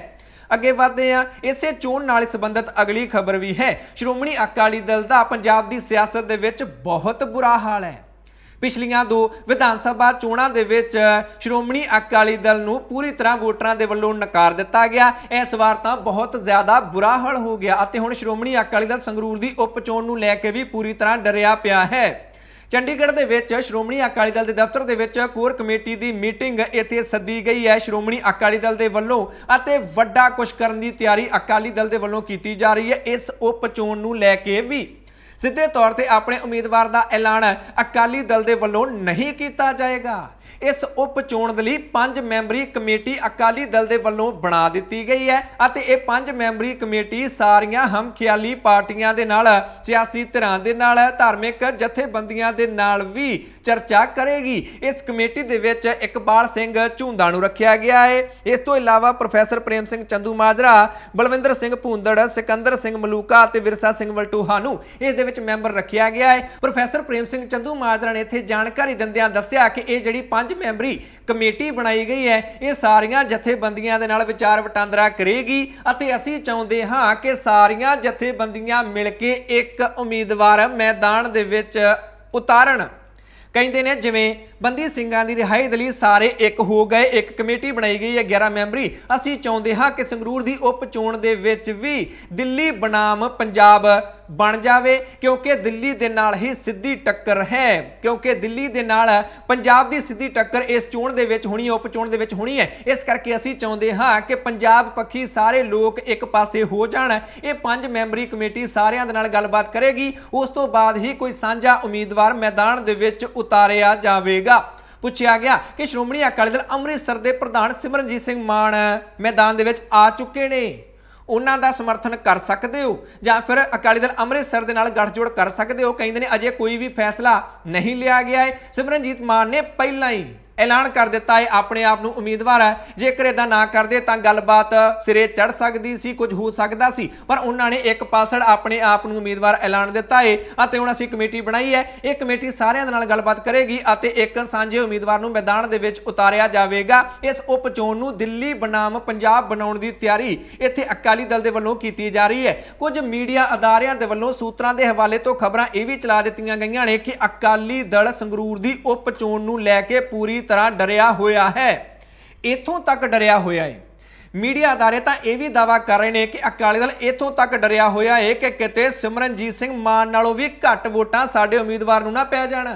ਅੱਗੇ ਵਧਦੇ ਆ ਇਸੇ ਚੋਣ ਨਾਲ ਸੰਬੰਧਿਤ ਅਗਲੀ ਖਬਰ ਵੀ ਹੈ ਸ਼੍ਰੋਮਣੀ ਅਕਾਲੀ ਦਲ ਦਾ ਪੰਜਾਬ ਦੀ ਸਿਆਸਤ ਦੇ ਵਿੱਚ ਬਹੁਤ ਬੁਰਾ ਹਾਲ ਹੈ ਪਿਛਲੀਆਂ ਦੋ ਵਿਧਾਨ ਸਭਾ ਚੋਣਾਂ ਦੇ ਵਿੱਚ ਸ਼੍ਰੋਮਣੀ ਅਕਾਲੀ ਦਲ ਨੂੰ ਪੂਰੀ ਤਰ੍ਹਾਂ ਵੋਟਰਾਂ ਦੇ ਵੱਲੋਂ ਨਕਾਰ ਦਿੱਤਾ ਗਿਆ ਇਸ ਵਾਰ ਤਾਂ ਬਹੁਤ ਜ਼ਿਆਦਾ ਬੁਰਾ ਹਾਲ ਹੋ ਗਿਆ ਅਤੇ ਹੁਣ ਸ਼੍ਰੋਮਣੀ ਅਕਾਲੀ ਦਲ ਸੰਗਰੂਰ ਦੀ ਉਪ ਚੋਣ ਨੂੰ ਲੈ ਕੇ ਵੀ ਪੂਰੀ ਤਰ੍ਹਾਂ ਡਰਿਆ ਪਿਆ ਹੈ ਚੰਡੀਗੜ੍ਹ ਦੇ ਵਿੱਚ ਸ਼੍ਰੋਮਣੀ ਅਕਾਲੀ ਦਲ ਦੇ ਦਫ਼ਤਰ ਦੇ ਵਿੱਚ ਕੋਰ ਕਮੇਟੀ ਦੀ ਮੀਟਿੰਗ ਇੱਥੇ ਸੱਦੀ ਗਈ ਹੈ ਸ਼੍ਰੋਮਣੀ ਅਕਾਲੀ ਦਲ ਦੇ ਵੱਲੋਂ ਅਤੇ ਵੱਡਾ ਕੁਝ ਕਰਨ ਦੀ ਤਿਆਰੀ ਅਕਾਲੀ ਦਲ ਦੇ ਵੱਲੋਂ ਕੀਤੀ ਜਾ ਰਹੀ ਹੈ ਇਸ ਉਪ ਚੋਣ ਨੂੰ ਲੈ ਕੇ ਵੀ ਸਿੱਧੇ ਤੌਰ ਤੇ ਆਪਣੇ ਉਮੀਦਵਾਰ ਦਾ ਐਲਾਨ ਅਕਾਲੀ ਦਲ ਦੇ ਵੱਲੋਂ ਨਹੀਂ ਕੀਤਾ ਜਾਏਗਾ ਇਸ ਉਪ ਚੋਣ ਦੇ ਲਈ ਪੰਜ ਮੈਂਬਰੀ ਕਮੇਟੀ ਅਕਾਲੀ ਦਲ ਦੇ ਵੱਲੋਂ ਬਣਾ ਦਿੱਤੀ ਗਈ ਹੈ ਅਤੇ ਇਹ ਪੰਜ ਮੈਂਬਰੀ ਕਮੇਟੀ ਸਾਰੀਆਂ ਹਮਖਿਆਲੀ ਪਾਰਟੀਆਂ ਦੇ ਨਾਲ ਸਿਆਸੀ ਧਿਰਾਂ ਦੇ ਨਾਲ ਧਾਰਮਿਕ ਜਥੇਬੰਦੀਆਂ ਦੇ ਨਾਲ ਵੀ ਚਰਚਾ ਕਰੇਗੀ ਇਸ ਕਮੇਟੀ ਦੇ ਵਿੱਚ ਇਕਬਾਲ ਸਿੰਘ ਝੁੰਦਾ ਨੂੰ ਰੱਖਿਆ ਗਿਆ ਹੈ ਇਸ ਤੋਂ ਇਲਾਵਾ ਪ੍ਰੋਫੈਸਰ ਪ੍ਰੇਮ ਸਿੰਘ ਚੰਦੂ ਮਾਜਰਾ ਬਲਵਿੰਦਰ ਸਿੰਘ ਭੂੰਦੜ ਸਿਕੰਦਰ ਸਿੰਘ ਮਲੂਕਾ ਅਤੇ ਵਿਰਸਾ ਸਿੰਘ ਵਲਟੂਹਾ ਨੂੰ ਇਸ ਦੇ ਵਿੱਚ ਮੈਂਬਰ ਰੱਖਿਆ ਗਿਆ ਹੈ ਪ੍ਰੋਫੈਸਰ ਪ੍ਰੇਮ ਸਿੰਘ ਚੰਦੂ ਮਾਜਰਾ ਨੇ ਇੱਥੇ ਜਾਣਕਾਰੀ ਦਿੰਦਿਆਂ ਦੱਸਿਆ ਕਿ ਇਹ ਜਿਹੜੀ ਪੰਜ ਮੈਂਬਰੀ ਕਮੇਟੀ ਬਣਾਈ ਗਈ ਹੈ ਇਹ ਸਾਰੀਆਂ ਜਥੇਬੰਦੀਆਂ ਦੇ ਨਾਲ ਵਿਚਾਰ ਵਟਾਂਦਰਾ ਕਰੇਗੀ ਅਤੇ ਅਸੀਂ ਚਾਹੁੰਦੇ ਹਾਂ ਕਿ ਸਾਰੀਆਂ ਜਥੇਬੰਦੀਆਂ ਮਿਲ ਕੇ ਇੱਕ ਉਮੀਦਵਾਰ ਮੈਦਾਨ ਦੇ ਵਿੱਚ ਉਤਾਰਨ ਕਹਿੰਦੇ ਨੇ ਜਿਵੇਂ ਬੰਦੀ ਸਿੰਘਾਂ ਦੀ ਰਿਹਾਈ ਦੇ ਲਈ ਸਾਰੇ ਇੱਕ ਹੋ ਗਏ ਇੱਕ ਕਮੇਟੀ ਬਣਾਈ ਗਈ ਹੈ 11 ਮੈਂਬਰੀ ਅਸੀਂ ਚਾਹੁੰਦੇ ਹਾਂ ਕਿ ਸੰਗਰੂਰ ਦੀ ਉਪ ਚੋਣ ਦੇ ਵਿੱਚ ਵੀ ਦਿੱਲੀ ਬਨਾਮ ਪੰਜਾਬ ਬਣ ਜਾਵੇ ਕਿਉਂਕਿ ਦਿੱਲੀ ਦੇ ਨਾਲ ਹੀ ਸਿੱਧੀ ਟੱਕਰ ਹੈ ਕਿਉਂਕਿ ਦਿੱਲੀ ਦੇ ਨਾਲ ਪੰਜਾਬ ਦੀ ਸਿੱਧੀ ਟੱਕਰ ਇਸ ਚੋਣ ਦੇ ਵਿੱਚ ਹੋਣੀ ਹੈ ਉਪ ਚੋਣ ਦੇ ਵਿੱਚ ਹੋਣੀ ਹੈ ਇਸ ਕਰਕੇ ਅਸੀਂ ਚਾਹੁੰਦੇ ਹਾਂ ਕਿ ਪੰਜਾਬ ਪੱਖੀ ਸਾਰੇ ਲੋਕ ਇੱਕ ਪਾਸੇ ਹੋ ਜਾਣ ਇਹ ਪੰਜ ਮੈਂਬਰੀ ਕਮੇਟੀ ਸਾਰਿਆਂ ਦੇ ਨਾਲ ਗੱਲਬਾਤ ਕਰੇਗੀ ਉਸ ਤੋਂ ਬਾਅਦ ਹੀ ਕੋਈ ਸਾਂਝਾ ਉਮੀਦਵਾਰ ਮੈਦਾਨ ਦੇ ਵਿੱਚ ਉਤਾਰਿਆ ਜਾਵੇਗਾ ਪੁੱਛਿਆ ਗਿਆ ਕਿ ਸ਼੍ਰੋਮਣੀ ਅਕਾਲੀ ਦਲ ਅੰਮ੍ਰਿਤਸਰ ਦੇ ਪ੍ਰਧਾਨ ਸਿਮਰਨਜੀਤ ਸਿੰਘ ਮਾਨ ਮੈਦਾਨ ਦੇ ਵਿੱਚ ਆ ਚੁੱਕੇ ਨੇ ਉਹਨਾਂ ਦਾ ਸਮਰਥਨ ਕਰ ਸਕਦੇ ਹੋ ਜਾਂ ਫਿਰ ਅਕਾਲੀ ਦਲ ਅੰਮ੍ਰਿਤਸਰ ਦੇ ਨਾਲ ਗੱਠਜੋੜ ਕਰ ਸਕਦੇ ਹੋ ਕਹਿੰਦੇ ਨੇ ਅਜੇ ਕੋਈ ਵੀ ਫੈਸਲਾ ਨਹੀਂ ਲਿਆ ਗਿਆ ਹੈ ਸਿਮਰਨਜੀਤ ਮਾਨ ਨੇ ਪਹਿਲਾਂ ਹੀ ਐਲਾਨ ਕਰ ਦਿੱਤਾ ਹੈ ਆਪਣੇ ਆਪ ਨੂੰ ਉਮੀਦਵਾਰ ਹੈ ਜੇਕਰ ਇਹਦਾ ਨਾ ਕਰਦੇ ਤਾਂ ਗੱਲਬਾਤ ਸਿਰੇ ਚੜ ਸਕਦੀ ਸੀ ਕੁਝ ਹੋ ਸਕਦਾ ਸੀ ਪਰ ਉਹਨਾਂ ਨੇ ਇੱਕ ਪਾਸੜ ਆਪਣੇ ਆਪ ਨੂੰ ਉਮੀਦਵਾਰ ਐਲਾਨ ਦਿੱਤਾ ਹੈ ਅਤੇ ਹੁਣ ਅਸੀਂ ਕਮੇਟੀ ਬਣਾਈ ਹੈ ਇਹ ਕਮੇਟੀ ਸਾਰਿਆਂ ਦੇ ਨਾਲ ਗੱਲਬਾਤ ਕਰੇਗੀ ਅਤੇ ਇੱਕ ਸਾਂਝੇ ਉਮੀਦਵਾਰ ਨੂੰ ਮੈਦਾਨ ਦੇ ਵਿੱਚ ਉਤਾਰਿਆ ਜਾਵੇਗਾ ਇਸ ਉਪ ਚੋਣ ਨੂੰ ਦਿੱਲੀ ਬਨਾਮ ਪੰਜਾਬ ਬਣਾਉਣ ਦੀ ਤਿਆਰੀ ਇੱਥੇ ਅਕਾਲੀ ਦਲ ਦੇ ਵੱਲੋਂ ਕੀਤੀ ਜਾ ਰਹੀ ਹੈ ਕੁਝ ਮੀਡੀਆ ਅਦਾਰਿਆਂ ਦੇ ਵੱਲੋਂ ਸੂਤਰਾਂ ਦੇ ਹਵਾਲੇ ਤੋਂ ਖਬਰਾਂ ਇਹ ਵੀ ਚਲਾ ਦਿੱਤੀਆਂ ਗਈਆਂ ਨੇ ਕਿ ਅਕਾਲੀ ਦਲ ਸੰਗਰੂਰ ਦੀ ਉਪ ਚੋਣ ਨੂੰ ਲੈ ਕੇ ਪੂਰੀ ਤਰ੍ਹਾਂ ਡਰਿਆ ਹੋਇਆ ਹੈ ਇਥੋਂ ਤੱਕ ਡਰਿਆ ਹੋਇਆ ਹੈ ਮੀਡੀਆ ਅਦਾਰੇ ਤਾਂ ਇਹ ਵੀ ਦਾਵਾ ਕਰ ਰਹੇ ਨੇ ਕਿ ਅਕਾਲੀ ਦਲ ਇਥੋਂ ਤੱਕ ਡਰਿਆ ਹੋਇਆ ਹੈ ਕਿ ਕਿਤੇ ਸਿਮਰਨਜੀਤ ਸਿੰਘ ਮਾਨ ਨਾਲੋਂ ਵੀ ਘੱਟ ਵੋਟਾਂ ਸਾਡੇ ਉਮੀਦਵਾਰ ਨੂੰ ਨਾ ਪੈ ਜਾਣ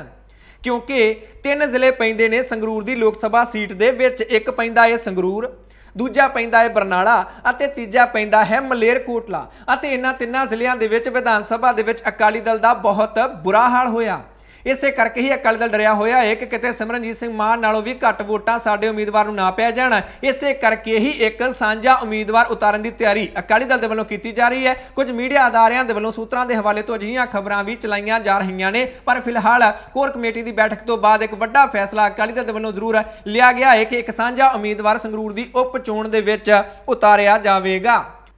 ਕਿਉਂਕਿ ਤਿੰਨ ਜ਼ਿਲ੍ਹੇ ਪੈਂਦੇ ਨੇ ਸੰਗਰੂਰ ਦੀ ਲੋਕ ਸਭਾ ਸੀਟ ਦੇ ਵਿੱਚ ਇੱਕ ਪੈਂਦਾ ਹੈ ਸੰਗਰੂਰ ਦੂਜਾ ਪੈਂਦਾ ਹੈ ਬਰਨਾਲਾ ਅਤੇ ਤੀਜਾ ਪੈਂਦਾ ਹੈ ਮਲੇਰਕੋਟਲਾ ਅਤੇ ਇਹਨਾਂ ਤਿੰਨਾਂ ਜ਼ਿਲ੍ਹਿਆਂ ਦੇ ਵਿੱਚ ਵਿਧਾਨ ਸਭਾ ਦੇ ਵਿੱਚ ਅਕਾਲੀ ਦਲ ਦਾ ਬਹੁਤ ਬੁਰਾ ਹਾਲ ਹੋਇਆ ਇਸੇ ਕਰਕੇ ਹੀ ਅਕਾਲੀ ਦਲ ਡਰਿਆ ਹੋਇਆ ਹੈ ਕਿ ਕਿਤੇ ਸਿਮਰਨਜੀਤ ਸਿੰਘ ਮਾਨ ਨਾਲੋਂ ਵੀ ਘੱਟ ਵੋਟਾਂ ਸਾਡੇ ਉਮੀਦਵਾਰ ਨੂੰ ਨਾ ਪਿਆ ਜਾਣ ਇਸੇ ਕਰਕੇ ਹੀ ਇੱਕ ਸਾਂਝਾ ਉਮੀਦਵਾਰ ਉਤਾਰਨ ਦੀ ਤਿਆਰੀ ਅਕਾਲੀ ਦਲ ਦੇ ਵੱਲੋਂ ਕੀਤੀ ਜਾ ਰਹੀ ਹੈ ਕੁਝ ਮੀਡੀਆ ਅਦਾਰਿਆਂ ਦੇ ਵੱਲੋਂ ਸੂਤਰਾਂ ਦੇ ਹਵਾਲੇ ਤੋਂ ਅਜਿਹੀਆਂ ਖਬਰਾਂ ਵੀ ਚਲਾਈਆਂ ਜਾ ਰਹੀਆਂ ਨੇ ਪਰ ਫਿਲਹਾਲ ਕੋਰ ਕਮੇਟੀ ਦੀ ਬੈਠਕ ਤੋਂ ਬਾਅਦ ਇੱਕ ਵੱਡਾ ਫੈਸਲਾ ਅਕਾਲੀ ਦਲ ਦੇ ਵੱਲੋਂ ਜ਼ਰੂਰ ਲਿਆ ਗਿਆ ਹੈ ਕਿ ਇੱਕ ਸਾਂਝਾ ਉਮੀਦਵਾਰ ਸੰਗਰੂਰ ਦੀ ਉਪ ਚੋਣ ਦੇ ਵਿੱਚ ਉਤਾਰਿਆ ਜਾਵੇਗਾ